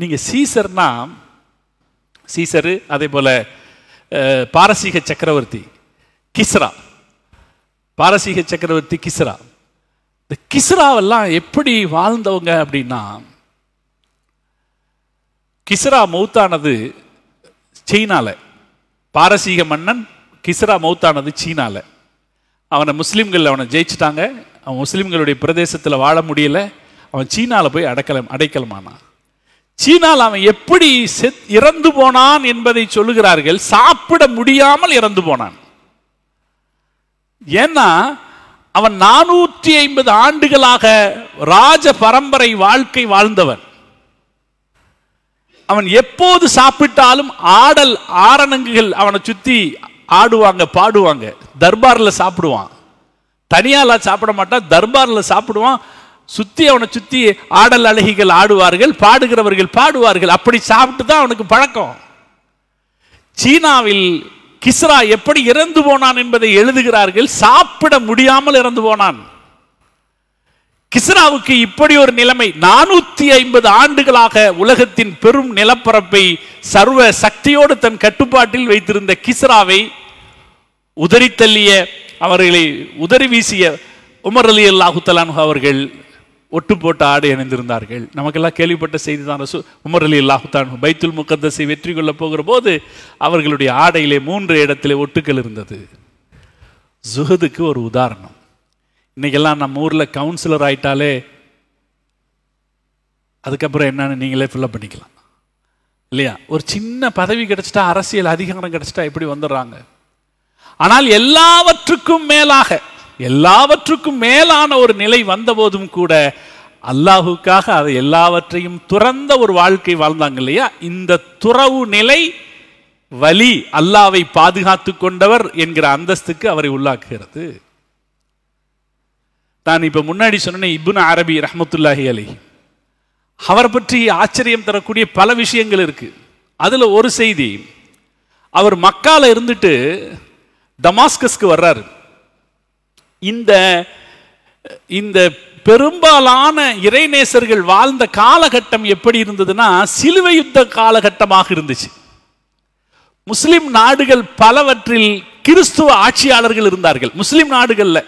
நீங்கள் சீசர்னா சீசரு அதே போல் பாரசீக சக்கரவர்த்தி கிஸ்ரா பாரசீக சக்கரவர்த்தி கிஸ்ரா இந்த கிஸ்ராவெல்லாம் எப்படி வாழ்ந்தவங்க அப்படின்னா கிஸ்ரா மௌத்தானது சீனாவில் பாரசீக மன்னன் கிஸ்ரா மௌத்தானது சீனாவில் அவனை முஸ்லீம்கள் அவனை ஜெயிச்சிட்டாங்க அவன் முஸ்லீம்களுடைய பிரதேசத்தில் வாழ முடியலை அவன் சீனாவில் போய் அடைக்கலம் அடைக்கலமானான் சீனால அவன் எப்படி செத் இறந்து போனான் என்பதை சொல்லுகிறார்கள் சாப்பிட முடியாமல் இறந்து போனான் ஏன்னா அவன் நானூற்றி ஐம்பது ஆண்டுகளாக ராஜ பரம்பரை வாழ்க்கை வாழ்ந்தவன் அவன் எப்போது சாப்பிட்டாலும் ஆடல் ஆரணங்குகள் அவனை சுற்றி ஆடுவாங்க பாடுவாங்க தர்பாரில் சாப்பிடுவான் தனியாலாம் சாப்பிட மாட்டான் தர்பாரில் சாப்பிடுவான் சுத்தி அவனை சுத்தி ஆடல் அழகிகள் ஆடுவார்கள் பாடுகிறவர்கள் பாடுவார்கள் அப்படி சாப்பிட்டு தான் அவனுக்கு பழக்கம் சீனாவில் கிஸ்ரா எப்படி இறந்து போனான் என்பதை எழுதுகிறார்கள் சாப்பிட முடியாமல் இறந்து போனான் கிஸ்ராவுக்கு இப்படி ஒரு நிலைமை நானூத்தி ஐம்பது ஆண்டுகளாக உலகத்தின் பெரும் நிலப்பரப்பை சர்வ சக்தியோடு தன் கட்டுப்பாட்டில் வைத்திருந்த கிஸ்ராவை உதறி தள்ளிய அவர்களை உதறி வீசிய உமர் அலி அல்லாஹு அவர்கள் ஒட்டு போட்ட ஆடை அணிந்திருந்தார்கள் நமக்கெல்லாம் கேள்விப்பட்ட செய்தி தான் ரசூ உமர் அலி அல்லாஹுத்தான் பைத்துல் முகத்தசை வெற்றி கொள்ளப் போகிற போது அவர்களுடைய ஆடையிலே மூன்று இடத்திலே ஒட்டுக்கள் இருந்தது ஜுஹதுக்கு ஒரு உதாரணம் இன்றைக்கெல்லாம் நம்ம ஊரில் கவுன்சிலர் ஆயிட்டாலே அதுக்கப்புறம் என்னன்னு நீங்களே ஃபில்லப் பண்ணிக்கலாம் இல்லையா ஒரு சின்ன பதவி கிடச்சிட்டா அரசியல் அதிகாரம் கிடச்சிட்டா எப்படி வந்துடுறாங்க ஆனால் எல்லாவற்றுக்கும் மேலாக எல்லாவற்றுக்கும் மேலான ஒரு நிலை வந்தபோதும் கூட அல்லாஹுக்காக அதை எல்லாவற்றையும் துறந்த ஒரு வாழ்க்கை வாழ்ந்தாங்க இல்லையா இந்த துறவு நிலை வலி அல்லாவை பாதுகாத்து கொண்டவர் என்கிற அந்தஸ்துக்கு அவரை உள்ளாக்குகிறது நான் இப்போ முன்னாடி சொன்னேன் இபுன் அரபி ரஹமத்துல்லாஹி அலி அவர் பற்றி ஆச்சரியம் தரக்கூடிய பல விஷயங்கள் இருக்கு அதில் ஒரு செய்தி அவர் மக்கால இருந்துட்டு டமாஸ்கஸ்க்கு வர்றாரு இந்த இந்த பெரும்பாலான இறைநேசர்கள் வாழ்ந்த காலகட்டம் எப்படி இருந்ததுன்னா சிலுவை யுத்த காலகட்டமாக இருந்துச்சு முஸ்லிம் நாடுகள் பலவற்றில் கிறிஸ்துவ ஆட்சியாளர்கள் இருந்தார்கள் முஸ்லிம் நாடுகள்ல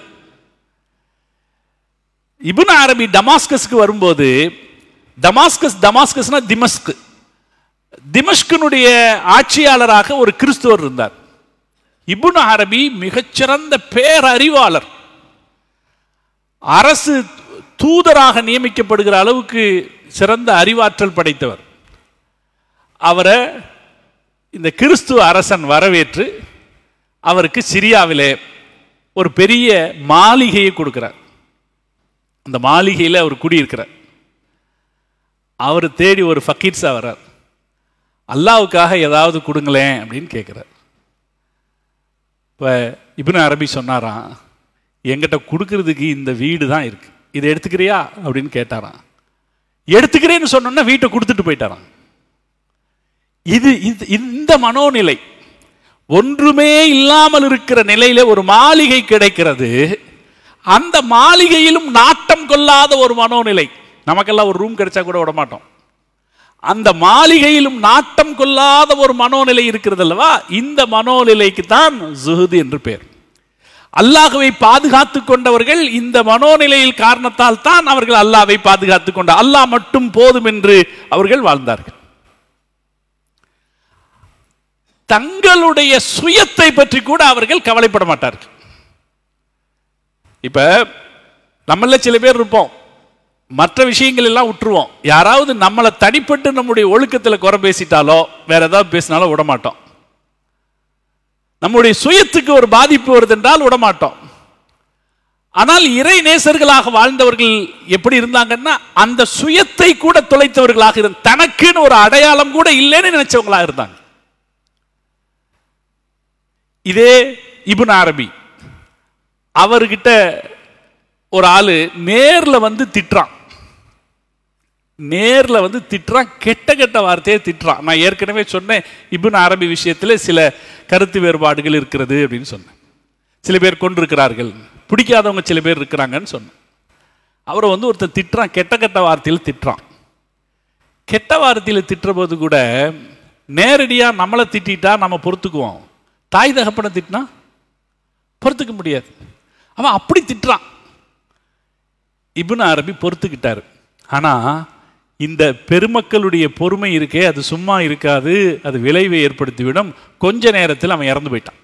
இபுன் அரபி டமாஸ்கஸ்க்கு வரும்போது டமாஸ்கஸ் டமாஸ்கஸ்னா திமஸ்க் திமஸ்கினுடைய ஆட்சியாளராக ஒரு கிறிஸ்துவர் இருந்தார் இபுன் அரபி மிகச்சிறந்த பேரறிவாளர் அரசு தூதராக நியமிக்கப்படுகிற அளவுக்கு சிறந்த அறிவாற்றல் படைத்தவர் அவரை இந்த கிறிஸ்துவ அரசன் வரவேற்று அவருக்கு சிரியாவிலே ஒரு பெரிய மாளிகையை கொடுக்குறார் அந்த மாளிகையில் அவர் குடியிருக்கிறார் அவர் தேடி ஒரு ஃபக்கீர்ஸாக வர்றார் அல்லாவுக்காக ஏதாவது கொடுங்களேன் அப்படின்னு கேட்குறார் இப்போ இபின் அரபி சொன்னாரான் எங்கிட்ட கொடுக்கறதுக்கு இந்த வீடு தான் இருக்குது இதை எடுத்துக்கிறியா அப்படின்னு கேட்டாராம் எடுத்துக்கிறேன்னு சொன்னோன்னா வீட்டை கொடுத்துட்டு போயிட்டாரான் இது இது இந்த மனோநிலை ஒன்றுமே இல்லாமல் இருக்கிற நிலையில ஒரு மாளிகை கிடைக்கிறது அந்த மாளிகையிலும் நாட்டம் கொள்ளாத ஒரு மனோநிலை நமக்கெல்லாம் ஒரு ரூம் கிடைச்சா கூட விட மாட்டோம் அந்த மாளிகையிலும் நாட்டம் கொள்ளாத ஒரு மனோநிலை இருக்கிறது அல்லவா இந்த மனோநிலைக்கு தான் ஜுஹுது என்று பேர் அல்லாஹுவை பாதுகாத்து கொண்டவர்கள் இந்த மனோநிலையில் காரணத்தால் தான் அவர்கள் அல்லாவை பாதுகாத்து கொண்ட அல்லாஹ் மட்டும் போதும் என்று அவர்கள் வாழ்ந்தார்கள் தங்களுடைய சுயத்தை பற்றி கூட அவர்கள் கவலைப்பட மாட்டார்கள் இப்ப நம்மள சில பேர் இருப்போம் மற்ற விஷயங்கள் எல்லாம் விட்டுருவோம் யாராவது நம்மளை தனிப்பட்டு நம்முடைய ஒழுக்கத்தில் குறை பேசிட்டாலோ வேற ஏதாவது பேசினாலோ விட மாட்டோம் நம்முடைய சுயத்துக்கு ஒரு பாதிப்பு வருது என்றால் விடமாட்டோம் ஆனால் இறை நேசர்களாக வாழ்ந்தவர்கள் எப்படி இருந்தாங்கன்னா அந்த சுயத்தை கூட தொலைத்தவர்களாக இருந்த தனக்குன்னு ஒரு அடையாளம் கூட இல்லைன்னு நினைச்சவங்களாக இருந்தாங்க இதே இபுன் அரபி அவர்கிட்ட ஒரு ஆளு நேரில் வந்து திட்டுறான் நேரில் வந்து திட்டுறான் கெட்ட கெட்ட வார்த்தையை திட்டுறான் நான் ஏற்கனவே சொன்னேன் இபின் அரபி விஷயத்தில் சில கருத்து வேறுபாடுகள் இருக்கிறது அப்படின்னு சொன்னேன் சில பேர் கொண்டிருக்கிறார்கள் பிடிக்காதவங்க சில பேர் இருக்கிறாங்கன்னு சொன்னேன் அவரை வந்து ஒருத்தர் திட்டுறான் கெட்ட கெட்ட வார்த்தையில் திட்டுறான் கெட்ட வார்த்தையில் திட்டுறபோது கூட நேரடியாக நம்மளை திட்டா நம்ம பொறுத்துக்குவோம் தாய் தகப்பனை திட்டினா பொறுத்துக்க முடியாது அவன் அப்படி திட்டுறான் இபுன் அரபி பொறுத்துக்கிட்டார் ஆனால் இந்த பெருமக்களுடைய பொறுமை இருக்கே அது சும்மா இருக்காது அது விளைவை ஏற்படுத்திவிடும் கொஞ்ச நேரத்தில் அவன் இறந்து போயிட்டான்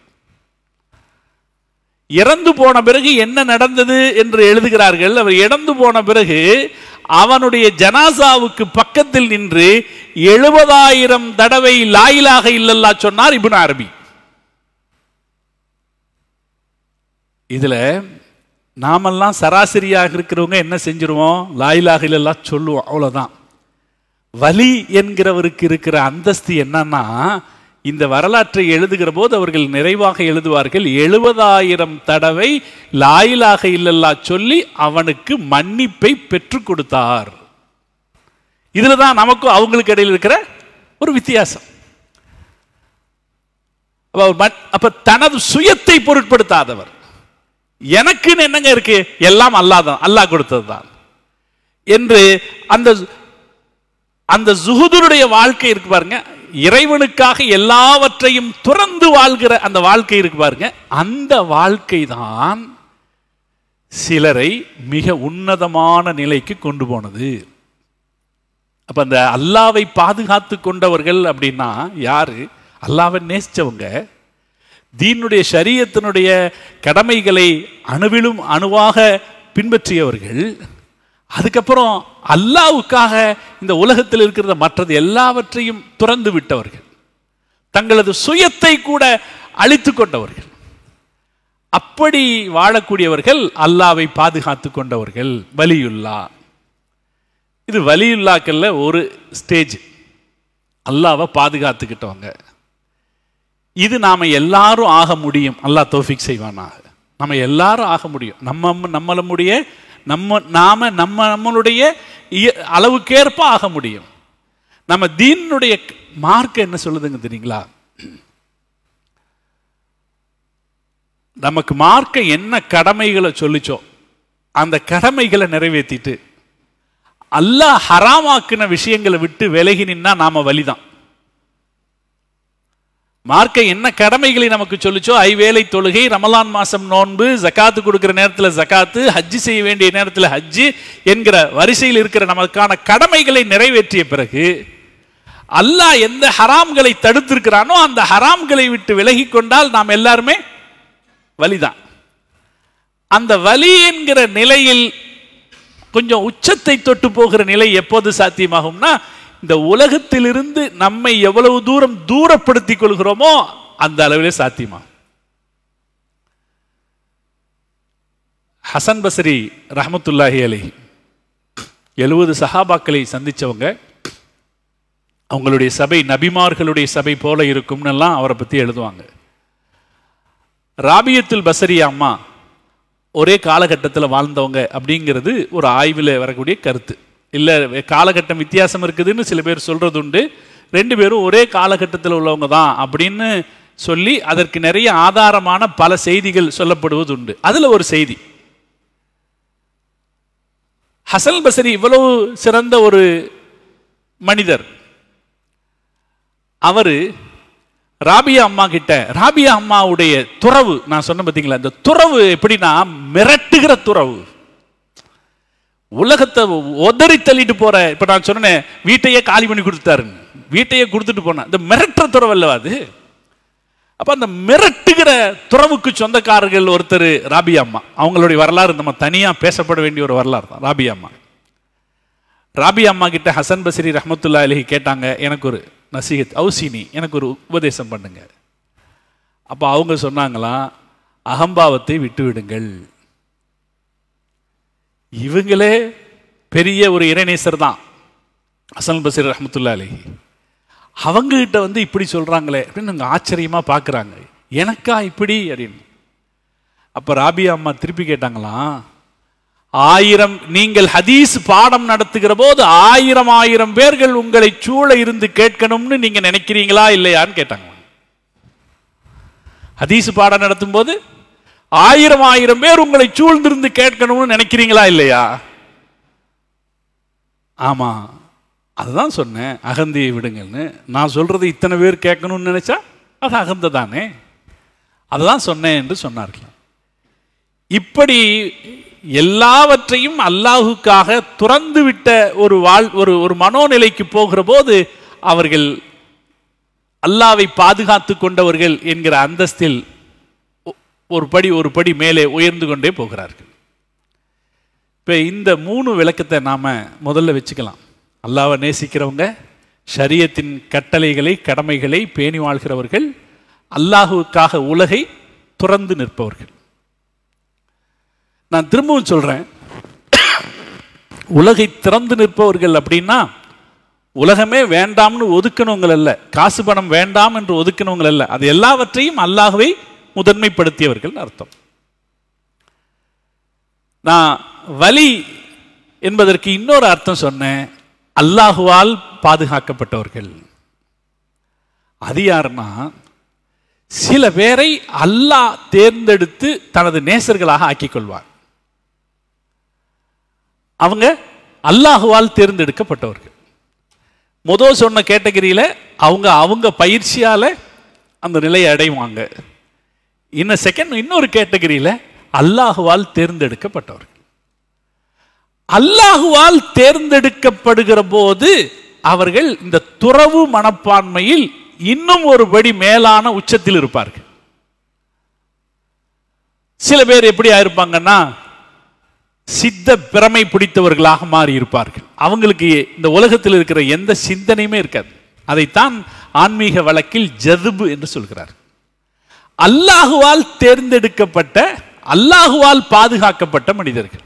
இறந்து போன பிறகு என்ன நடந்தது என்று எழுதுகிறார்கள் அவர் இறந்து போன பிறகு அவனுடைய ஜனாசாவுக்கு பக்கத்தில் நின்று எழுபதாயிரம் தடவை லாயிலாக இல்லல்லா சொன்னார் இபுன் அரபி இதுல நாமெல்லாம் சராசரியாக இருக்கிறவங்க என்ன செஞ்சிருவோம் லாயிலாக இல்லல்லா சொல்லுவோம் அவ்வளோதான் வலி என்கிறவருக்கு இருக்கிற அந்தஸ்து என்னன்னா இந்த வரலாற்றை எழுதுகிற போது அவர்கள் நிறைவாக எழுதுவார்கள் எழுபதாயிரம் தடவை லாயிலாக இல்லல்லா சொல்லி அவனுக்கு மன்னிப்பை பெற்றுக் கொடுத்தார் இதுல தான் நமக்கும் அவங்களுக்கு இடையில் இருக்கிற ஒரு வித்தியாசம் அப்ப தனது சுயத்தை பொருட்படுத்தாதவர் எனக்குன்னு என்னங்க இருக்கு எல்லாம் அல்லாதான் அல்லாஹ் கொடுத்தது தான் என்று அந்த அந்த ஜுகுதருடைய வாழ்க்கை இருக்கு பாருங்க இறைவனுக்காக எல்லாவற்றையும் துறந்து வாழ்கிற அந்த வாழ்க்கை இருக்கு பாருங்க அந்த வாழ்க்கை தான் சிலரை மிக உன்னதமான நிலைக்கு கொண்டு போனது அப்ப அந்த அல்லாவை பாதுகாத்து கொண்டவர்கள் அப்படின்னா யாரு அல்லாவை நேசிச்சவங்க தீனுடைய சரியத்தினுடைய கடமைகளை அணுவிலும் அணுவாக பின்பற்றியவர்கள் அதுக்கப்புறம் அல்லாவுக்காக இந்த உலகத்தில் இருக்கிற மற்றது எல்லாவற்றையும் துறந்து விட்டவர்கள் தங்களது சுயத்தை கூட அழித்து கொண்டவர்கள் அப்படி வாழக்கூடியவர்கள் அல்லாவை பாதுகாத்து கொண்டவர்கள் வலியுல்லா இது வலியுல்லாக்கல்ல ஒரு ஸ்டேஜ் அல்லாவை பாதுகாத்துக்கிட்டவங்க இது நாம் எல்லாரும் ஆக முடியும் அல்லா தோஃபிக் செய்வானாக நம்ம எல்லாரும் ஆக முடியும் நம்ம நம்மளுடைய நம்ம நாம நம்ம நம்மளுடைய அளவுக்கேற்ப ஆக முடியும் நம்ம தீனுடைய மார்க்க என்ன சொல்லுதுங்க தெரியுங்களா நமக்கு மார்க்க என்ன கடமைகளை சொல்லிச்சோ அந்த கடமைகளை நிறைவேற்றிட்டு அல்ல ஹராமாக்குன விஷயங்களை விட்டு விலகினின்னா நாம நாம் வழிதான் மார்க்க என்ன கடமைகளை நமக்கு சொல்லிச்சோ ஐவேளை தொழுகை ரமலான் மாசம் நோன்பு ஜக்காத்து கொடுக்குற நேரத்தில் ஜக்காத்து ஹஜ்ஜு செய்ய வேண்டிய நேரத்தில் ஹஜ்ஜு என்கிற வரிசையில் இருக்கிற நமக்கான கடமைகளை நிறைவேற்றிய பிறகு அல்லாஹ் எந்த ஹராம்களை தடுத்திருக்கிறானோ அந்த ஹராம்களை விட்டு விலகி கொண்டால் நாம் எல்லாருமே வலிதான் அந்த வலி என்கிற நிலையில் கொஞ்சம் உச்சத்தை தொட்டு போகிற நிலை எப்போது சாத்தியமாகும்னா இந்த உலகத்திலிருந்து நம்மை எவ்வளவு தூரம் தூரப்படுத்திக் கொள்கிறோமோ அந்த அளவிலே சாத்தியமா ஹசன் பசரி ரஹமத்துல்லாஹி அலி எழுபது சஹாபாக்களை சந்தித்தவங்க அவங்களுடைய சபை நபிமார்களுடைய சபை போல இருக்கும்னெல்லாம் அவரை பற்றி எழுதுவாங்க ராபியத்துல் பசரி அம்மா ஒரே காலகட்டத்தில் வாழ்ந்தவங்க அப்படிங்கிறது ஒரு ஆய்வில் வரக்கூடிய கருத்து இல்லை காலகட்டம் வித்தியாசம் இருக்குதுன்னு சில பேர் சொல்கிறது உண்டு ரெண்டு பேரும் ஒரே காலகட்டத்தில் உள்ளவங்க தான் அப்படின்னு சொல்லி அதற்கு நிறைய ஆதாரமான பல செய்திகள் சொல்லப்படுவது உண்டு அதில் ஒரு செய்தி ஹசன் பசரி இவ்வளவு சிறந்த ஒரு மனிதர் அவர் ராபியா அம்மா கிட்ட ராபியா அம்மாவுடைய துறவு நான் சொன்ன பார்த்தீங்களா இந்த துறவு எப்படின்னா மிரட்டுகிற துறவு உலகத்தை உதறி தள்ளிட்டு போற இப்ப நான் சொன்னேன் வீட்டையே காலி பண்ணி கொடுத்தாரு வீட்டையே கொடுத்துட்டு போனேன் இந்த மிரட்டுற துறவு அல்லவா அது அப்ப அந்த மிரட்டுகிற துறவுக்கு சொந்தக்காரர்கள் ஒருத்தர் ராபி அம்மா அவங்களுடைய வரலாறு நம்ம தனியா பேசப்பட வேண்டிய ஒரு வரலாறு தான் ராபி அம்மா ராபி அம்மா கிட்ட ஹசன் பசரி ரஹமத்துல்லா அலி கேட்டாங்க எனக்கு ஒரு நசீகத் அவுசினி எனக்கு ஒரு உபதேசம் பண்ணுங்க அப்போ அவங்க சொன்னாங்களாம் அகம்பாவத்தை விட்டு விடுங்கள் இவங்களே பெரிய ஒரு இறைநேசர் தான் அசல் பசீர் ரஹமத்துல்லா அவங்க அவங்ககிட்ட வந்து இப்படி சொல்கிறாங்களே அப்படின்னு நாங்கள் ஆச்சரியமாக பார்க்குறாங்க எனக்கா இப்படி அப்படின்னு அப்போ ராபியா அம்மா திருப்பி கேட்டாங்களாம் ஆயிரம் நீங்கள் ஹதீஸ் பாடம் நடத்துகிற போது ஆயிரம் ஆயிரம் பேர்கள் உங்களை சூழ இருந்து கேட்கணும்னு நீங்கள் நினைக்கிறீங்களா இல்லையான்னு கேட்டாங்க ஹதீஸ் பாடம் நடத்தும் போது ஆயிரம் ஆயிரம் பேர் உங்களை சூழ்ந்திருந்து கேட்கணும்னு நினைக்கிறீங்களா இல்லையா ஆமா அதுதான் சொன்னேன் அகந்தியை விடுங்கள்னு நான் சொல்றது இத்தனை பேர் கேட்கணும்னு நினைச்சா அது அகந்த தானே அதுதான் சொன்னேன் என்று சொன்னார்கள் இப்படி எல்லாவற்றையும் அல்லாஹுக்காக துறந்து விட்ட ஒரு வாழ் ஒரு ஒரு மனோநிலைக்கு போகிற போது அவர்கள் அல்லாவை பாதுகாத்து கொண்டவர்கள் என்கிற அந்தஸ்தில் ஒரு படி ஒரு படி மேலே உயர்ந்து கொண்டே போகிறார்கள் இப்போ இந்த மூணு விளக்கத்தை நாம் முதல்ல வச்சுக்கலாம் அல்லாவை நேசிக்கிறவங்க ஷரியத்தின் கட்டளைகளை கடமைகளை பேணி வாழ்கிறவர்கள் அல்லாஹுக்காக உலகை துறந்து நிற்பவர்கள் நான் திரும்பவும் சொல்கிறேன் உலகை திறந்து நிற்பவர்கள் அப்படின்னா உலகமே வேண்டாம்னு ஒதுக்கணுங்கள் அல்ல காசு பணம் வேண்டாம் என்று ஒதுக்கணுங்கள் அல்ல அது எல்லாவற்றையும் அல்லாகவே முதன்மைப்படுத்தியவர்கள் அர்த்தம் நான் வலி என்பதற்கு இன்னொரு அர்த்தம் சொன்னேன் அல்லாஹுவால் பாதுகாக்கப்பட்டவர்கள் அது யாருன்னா சில பேரை அல்லாஹ் தேர்ந்தெடுத்து தனது நேசர்களாக ஆக்கிக் கொள்வார் அவங்க அல்லாஹுவால் தேர்ந்தெடுக்கப்பட்டவர்கள் முதல் சொன்ன கேட்டகரியில் அவங்க அவங்க பயிற்சியால் அந்த நிலையை அடைவாங்க இன்னும் செகண்ட் இன்னொரு கேட்டகரியில் அல்லாஹுவால் தேர்ந்தெடுக்கப்பட்டவர் அல்லாஹுவால் தேர்ந்தெடுக்கப்படுகிற போது அவர்கள் இந்த துறவு மனப்பான்மையில் இன்னும் ஒரு படி மேலான உச்சத்தில் இருப்பார்கள் சில பேர் எப்படி ஆயிருப்பாங்கன்னா சித்த பிரமை பிடித்தவர்களாக மாறி இருப்பார்கள் அவங்களுக்கு இந்த உலகத்தில் இருக்கிற எந்த சிந்தனையுமே இருக்காது அதைத்தான் ஆன்மீக வழக்கில் ஜதுபு என்று சொல்கிறார்கள் அல்லாஹுவால் தேர்ந்தெடுக்கப்பட்ட அல்லாஹுவால் பாதுகாக்கப்பட்ட மனிதர்கள்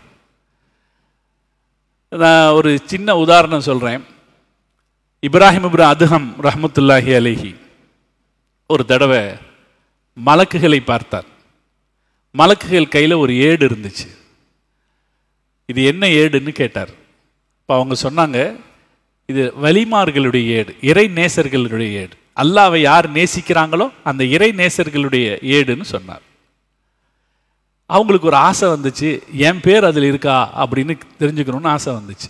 நான் ஒரு சின்ன உதாரணம் சொல்கிறேன் இப்ராஹிம் இப்ரா அதுஹம் ரஹமத்துல்லாஹி அலிஹி ஒரு தடவை மலக்குகளை பார்த்தார் மலக்குகள் கையில் ஒரு ஏடு இருந்துச்சு இது என்ன ஏடுன்னு கேட்டார் இப்போ அவங்க சொன்னாங்க இது வலிமார்களுடைய ஏடு இறை நேசர்களுடைய ஏடு அல்லாவை யார் நேசிக்கிறாங்களோ அந்த இறை நேசர்களுடைய ஏடுன்னு சொன்னார் அவங்களுக்கு ஒரு ஆசை வந்துச்சு என் பேர் அதில் இருக்கா அப்படின்னு தெரிஞ்சுக்கணும்னு ஆசை வந்துச்சு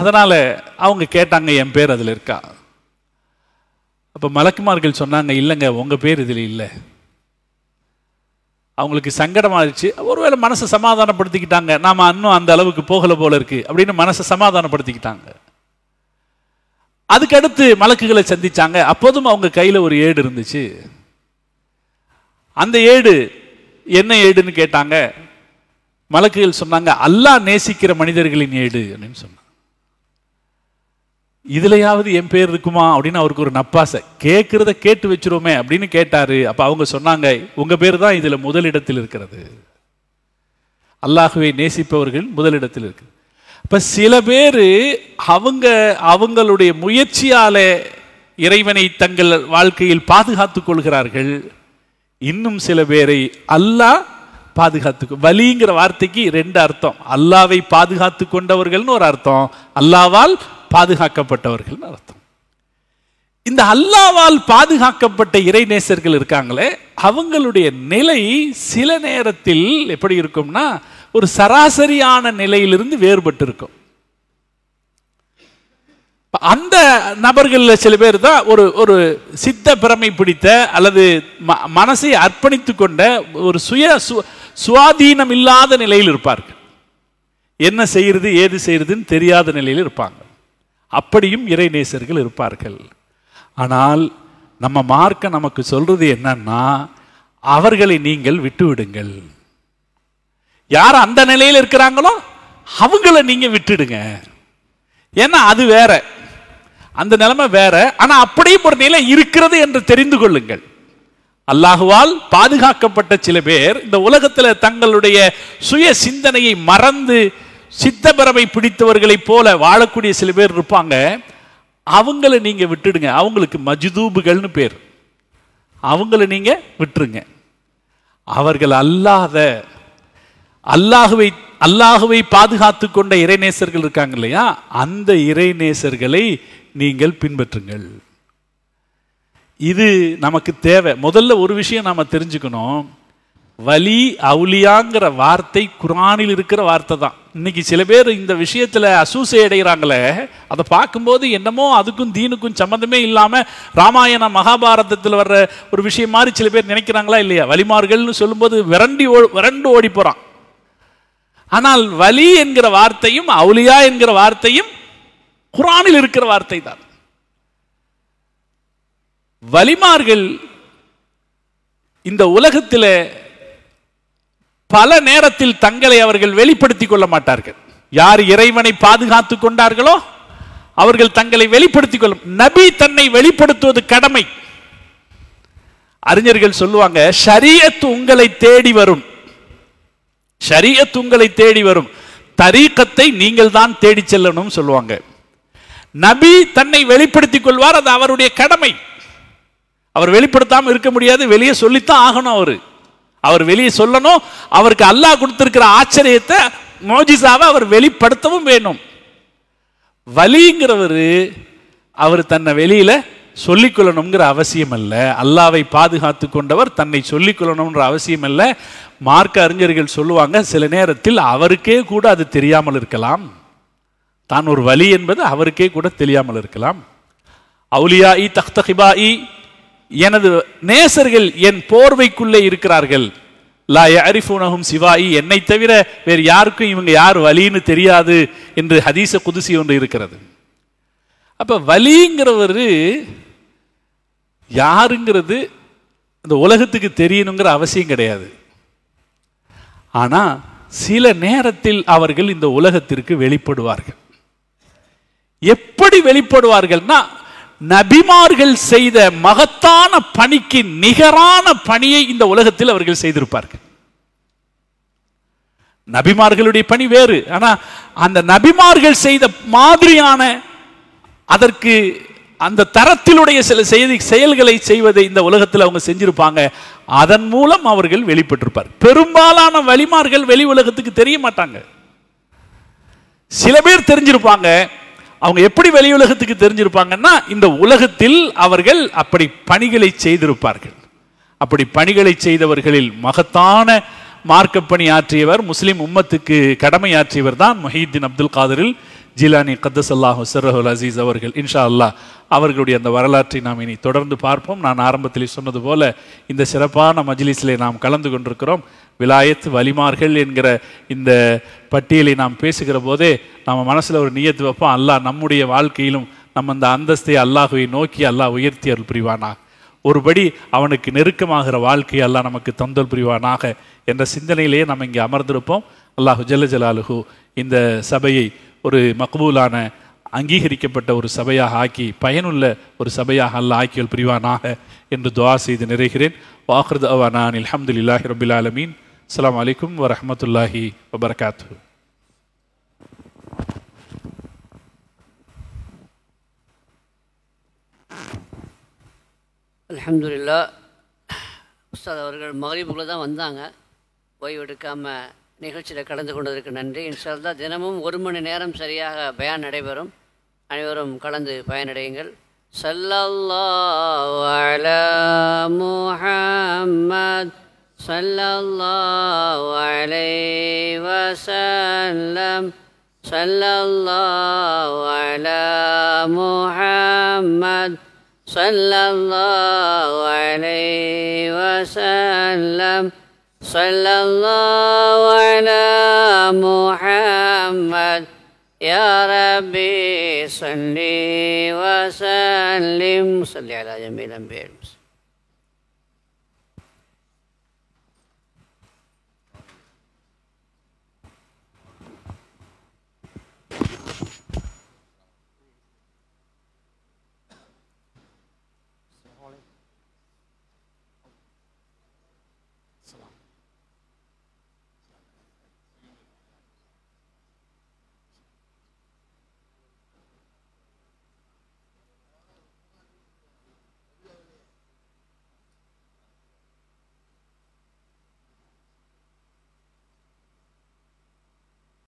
அதனால் அவங்க கேட்டாங்க என் பேர் அதில் இருக்கா அப்போ மலக்குமார்கள் சொன்னாங்க இல்லைங்க உங்கள் பேர் இதில் இல்லை அவங்களுக்கு சங்கடமாகிடுச்சு ஒருவேளை மனசை சமாதானப்படுத்திக்கிட்டாங்க நாம் இன்னும் அந்த அளவுக்கு போகலை போல இருக்குது அப்படின்னு மனசை சமாதானப்படுத்திக்கிட்டாங்க அதுக்கடுத்து மலக்குகளை சந்திச்சாங்க அப்போதும் அவங்க கையில் ஒரு ஏடு இருந்துச்சு அந்த ஏடு என்ன ஏடுன்னு கேட்டாங்க மலக்குகள் சொன்னாங்க அல்லா நேசிக்கிற மனிதர்களின் ஏடு அப்படின்னு சொன்னாங்க இதுலையாவது என் பேர் இருக்குமா அப்படின்னு அவருக்கு ஒரு நப்பாசை கேட்குறத கேட்டு வச்சிருவோமே அப்படின்னு கேட்டாரு அப்போ அவங்க சொன்னாங்க உங்கள் பேர் தான் இதில் முதலிடத்தில் இருக்கிறது அல்லாஹுவை நேசிப்பவர்கள் முதலிடத்தில் இருக்குது இப்போ சில பேர் அவங்க அவங்களுடைய முயற்சியால் இறைவனை தங்கள் வாழ்க்கையில் பாதுகாத்து கொள்கிறார்கள் இன்னும் சில பேரை அல்லாஹ் பாதுகாத்து வலிங்கிற வார்த்தைக்கு ரெண்டு அர்த்தம் அல்லாவை பாதுகாத்து கொண்டவர்கள்னு ஒரு அர்த்தம் அல்லாவால் பாதுகாக்கப்பட்டவர்கள்னு அர்த்தம் இந்த அல்லாவால் பாதுகாக்கப்பட்ட இறைநேசர்கள் இருக்காங்களே அவங்களுடைய நிலை சில நேரத்தில் எப்படி இருக்கும்னா ஒரு சராசரியான நிலையிலிருந்து வேறுபட்டு இருக்கும் அந்த நபர்களில் சில பேர் தான் ஒரு ஒரு சித்த பிரமை பிடித்த அல்லது மனசை அர்ப்பணித்து கொண்ட ஒரு சுய சுவாதீனம் இல்லாத நிலையில் இருப்பார்கள் என்ன செய்யறது ஏது செய்யறதுன்னு தெரியாத நிலையில் இருப்பாங்க அப்படியும் இறை நேசர்கள் இருப்பார்கள் ஆனால் நம்ம மார்க்க நமக்கு சொல்றது என்னன்னா அவர்களை நீங்கள் விட்டுவிடுங்கள் யார் அந்த நிலையில் இருக்கிறாங்களோ அவங்கள நீங்கள் விட்டுடுங்க ஏன்னா அது வேற அந்த நிலைமை வேற ஆனால் அப்படியும் ஒரு நிலை இருக்கிறது என்று தெரிந்து கொள்ளுங்கள் அல்லாஹுவால் பாதுகாக்கப்பட்ட சில பேர் இந்த உலகத்தில் தங்களுடைய சுய சிந்தனையை மறந்து சித்தபரமை பிடித்தவர்களைப் போல வாழக்கூடிய சில பேர் இருப்பாங்க அவங்கள நீங்கள் விட்டுடுங்க அவங்களுக்கு மஜ்தூபுகள்னு பேர் அவங்கள நீங்கள் விட்டுருங்க அவர்கள் அல்லாத அல்லாஹுவை அல்லாஹுவை பாதுகாத்து கொண்ட இறைநேசர்கள் இருக்காங்க இல்லையா அந்த இறைநேசர்களை நீங்கள் பின்பற்றுங்கள் இது நமக்கு தேவை முதல்ல ஒரு விஷயம் நாம் தெரிஞ்சுக்கணும் வலி அவுலியாங்கிற வார்த்தை குரானில் இருக்கிற வார்த்தை தான் இன்னைக்கு சில பேர் இந்த விஷயத்தில் அசூசை அடைகிறாங்களே அதை பார்க்கும்போது என்னமோ அதுக்கும் தீனுக்கும் சம்மந்தமே இல்லாமல் ராமாயணம் மகாபாரதத்தில் வர்ற ஒரு விஷயம் மாதிரி சில பேர் நினைக்கிறாங்களா இல்லையா வலிமார்கள்னு சொல்லும்போது விரண்டி ஓ விரண்டு ஓடி போகிறான் ஆனால் வலி என்கிற வார்த்தையும் அவுலியா என்கிற வார்த்தையும் குரானில் இருக்கிற வார்த்தை தான் வலிமார்கள் இந்த உலகத்தில் பல நேரத்தில் தங்களை அவர்கள் வெளிப்படுத்திக் கொள்ள மாட்டார்கள் யார் இறைவனை பாதுகாத்து கொண்டார்களோ அவர்கள் தங்களை வெளிப்படுத்திக் கொள்ளும் நபி தன்னை வெளிப்படுத்துவது கடமை அறிஞர்கள் சொல்லுவாங்க ஷரியத் உங்களை தேடி வரும் ஷரியத் உங்களை தேடி வரும் தரீக்கத்தை நீங்கள் தான் தேடி செல்லணும் சொல்லுவாங்க நபி தன்னை வெளிப்படுத்திக் கொள்வார் அது அவருடைய கடமை அவர் வெளிப்படுத்தாமல் இருக்க முடியாது வெளியே சொல்லித்தான் ஆகணும் அவர் அவர் வெளியே சொல்லணும் அவருக்கு அல்லாஹ் கொடுத்திருக்கிற ஆச்சரியத்தை மோஜிசாவை அவர் வெளிப்படுத்தவும் வேணும் வலிங்கிறவர் அவர் தன்னை வெளியில் சொல்லிக்கொள்ளணுங்கிற அவசியம் அல்ல அல்லாவை பாதுகாத்து கொண்டவர் தன்னை சொல்லிக்கொள்ளணுன்ற அவசியம் அல்ல மார்க்க அறிஞர்கள் சொல்லுவாங்க சில நேரத்தில் அவருக்கே கூட அது தெரியாமல் இருக்கலாம் தான் ஒரு வழி என்பது அவருக்கே கூட தெரியாமல் இருக்கலாம் அவுலியா இ தஹ்தஹிபா இ எனது நேசர்கள் என் போர்வைக்குள்ளே இருக்கிறார்கள் லா சிவா சிவாயி என்னை தவிர வேறு யாருக்கும் இவங்க யார் வலின்னு தெரியாது என்று ஹதீச குதிசி ஒன்று இருக்கிறது அப்போ வலிங்கிறவர் யாருங்கிறது இந்த உலகத்துக்கு தெரியணுங்கிற அவசியம் கிடையாது ஆனால் சில நேரத்தில் அவர்கள் இந்த உலகத்திற்கு வெளிப்படுவார்கள் எப்படி வெளிப்படுவார்கள்னா நபிமார்கள் செய்த மகத்தான பணிக்கு நிகரான பணியை இந்த உலகத்தில் அவர்கள் செய்திருப்பார்கள் நபிமார்களுடைய பணி வேறு ஆனால் அந்த நபிமார்கள் செய்த மாதிரியான அதற்கு அந்த தரத்திலுடைய சில செய்தி செயல்களை செய்வதை இந்த உலகத்தில் அவங்க செஞ்சிருப்பாங்க அதன் மூலம் அவர்கள் வெளிப்பட்டிருப்பார் பெரும்பாலான வழிமார்கள் வெளி உலகத்துக்கு தெரிய மாட்டாங்க சில பேர் தெரிஞ்சிருப்பாங்க அவங்க எப்படி வெளி உலகத்துக்கு தெரிஞ்சிருப்பாங்கன்னா இந்த உலகத்தில் அவர்கள் அப்படி பணிகளை செய்திருப்பார்கள் அப்படி பணிகளை செய்தவர்களில் மகத்தான மார்க்கப்பணி ஆற்றியவர் முஸ்லிம் உம்மத்துக்கு கடமை ஆற்றியவர் தான் மஹீத்தின் அப்துல் காதரில் ஜிலானி கத்தஸ் அல்லாஹு சிர்ரஹுல் அசீஸ் அவர்கள் இன்ஷா அல்லாஹ் அவர்களுடைய அந்த வரலாற்றை நாம் இனி தொடர்ந்து பார்ப்போம் நான் ஆரம்பத்தில் சொன்னது போல இந்த சிறப்பான மஜ்லிஸிலே நாம் கலந்து கொண்டிருக்கிறோம் விலாயத்து வலிமார்கள் என்கிற இந்த பட்டியலை நாம் பேசுகிற போதே நம்ம மனசில் ஒரு நியத்து வைப்போம் அல்லாஹ் நம்முடைய வாழ்க்கையிலும் நம்ம அந்த அந்தஸ்தை அல்லாஹுவை நோக்கி அல்லாஹ் உயர்த்தி அருள் புரிவானாக ஒருபடி அவனுக்கு நெருக்கமாகிற வாழ்க்கை அல்லாஹ் நமக்கு தொந்தல் புரிவானாக என்ற சிந்தனையிலேயே நம்ம இங்கே அமர்ந்திருப்போம் அல்லாஹு ஜல்ல ஜலாலுஹு இந்த சபையை ஒரு மக்பூலான அங்கீகரிக்கப்பட்ட ஒரு சபையாக ஆக்கி பயனுள்ள ஒரு சபையாக அல்ல ஆக்கியல் பிரிவானாக என்று துவா செய்து நிறைகிறேன் நான் அவானான் இல்லாஹி ரபில் ஆலமீன் அஸ்லாம் வலைக்கம் வரமத்துல்லாஹி வபர்காத்து அலமதுல்லா உஸ்தாத் அவர்கள் மகரீபுக்குள்ளே தான் வந்தாங்க ஓய்வு எடுக்காமல் நிகழ்ச்சியில் கலந்து கொண்டதற்கு நன்றி இன்ஷால்லா தினமும் ஒரு மணி நேரம் சரியாக பயன் நடைபெறும் அனைவரும் கலந்து பயனடையுங்கள் சல்லல்லாஹு முஹம்மத் சல்லல்லாஹு அலைஹி வஸல்லம் சல்லல்லாஹு அலா முஹம்மத் சல்லல்லாஹு அலைஹி வஸல்லம் صلى الله على محمد يا ربي صلي وسلم صلي على جميل الأنبياء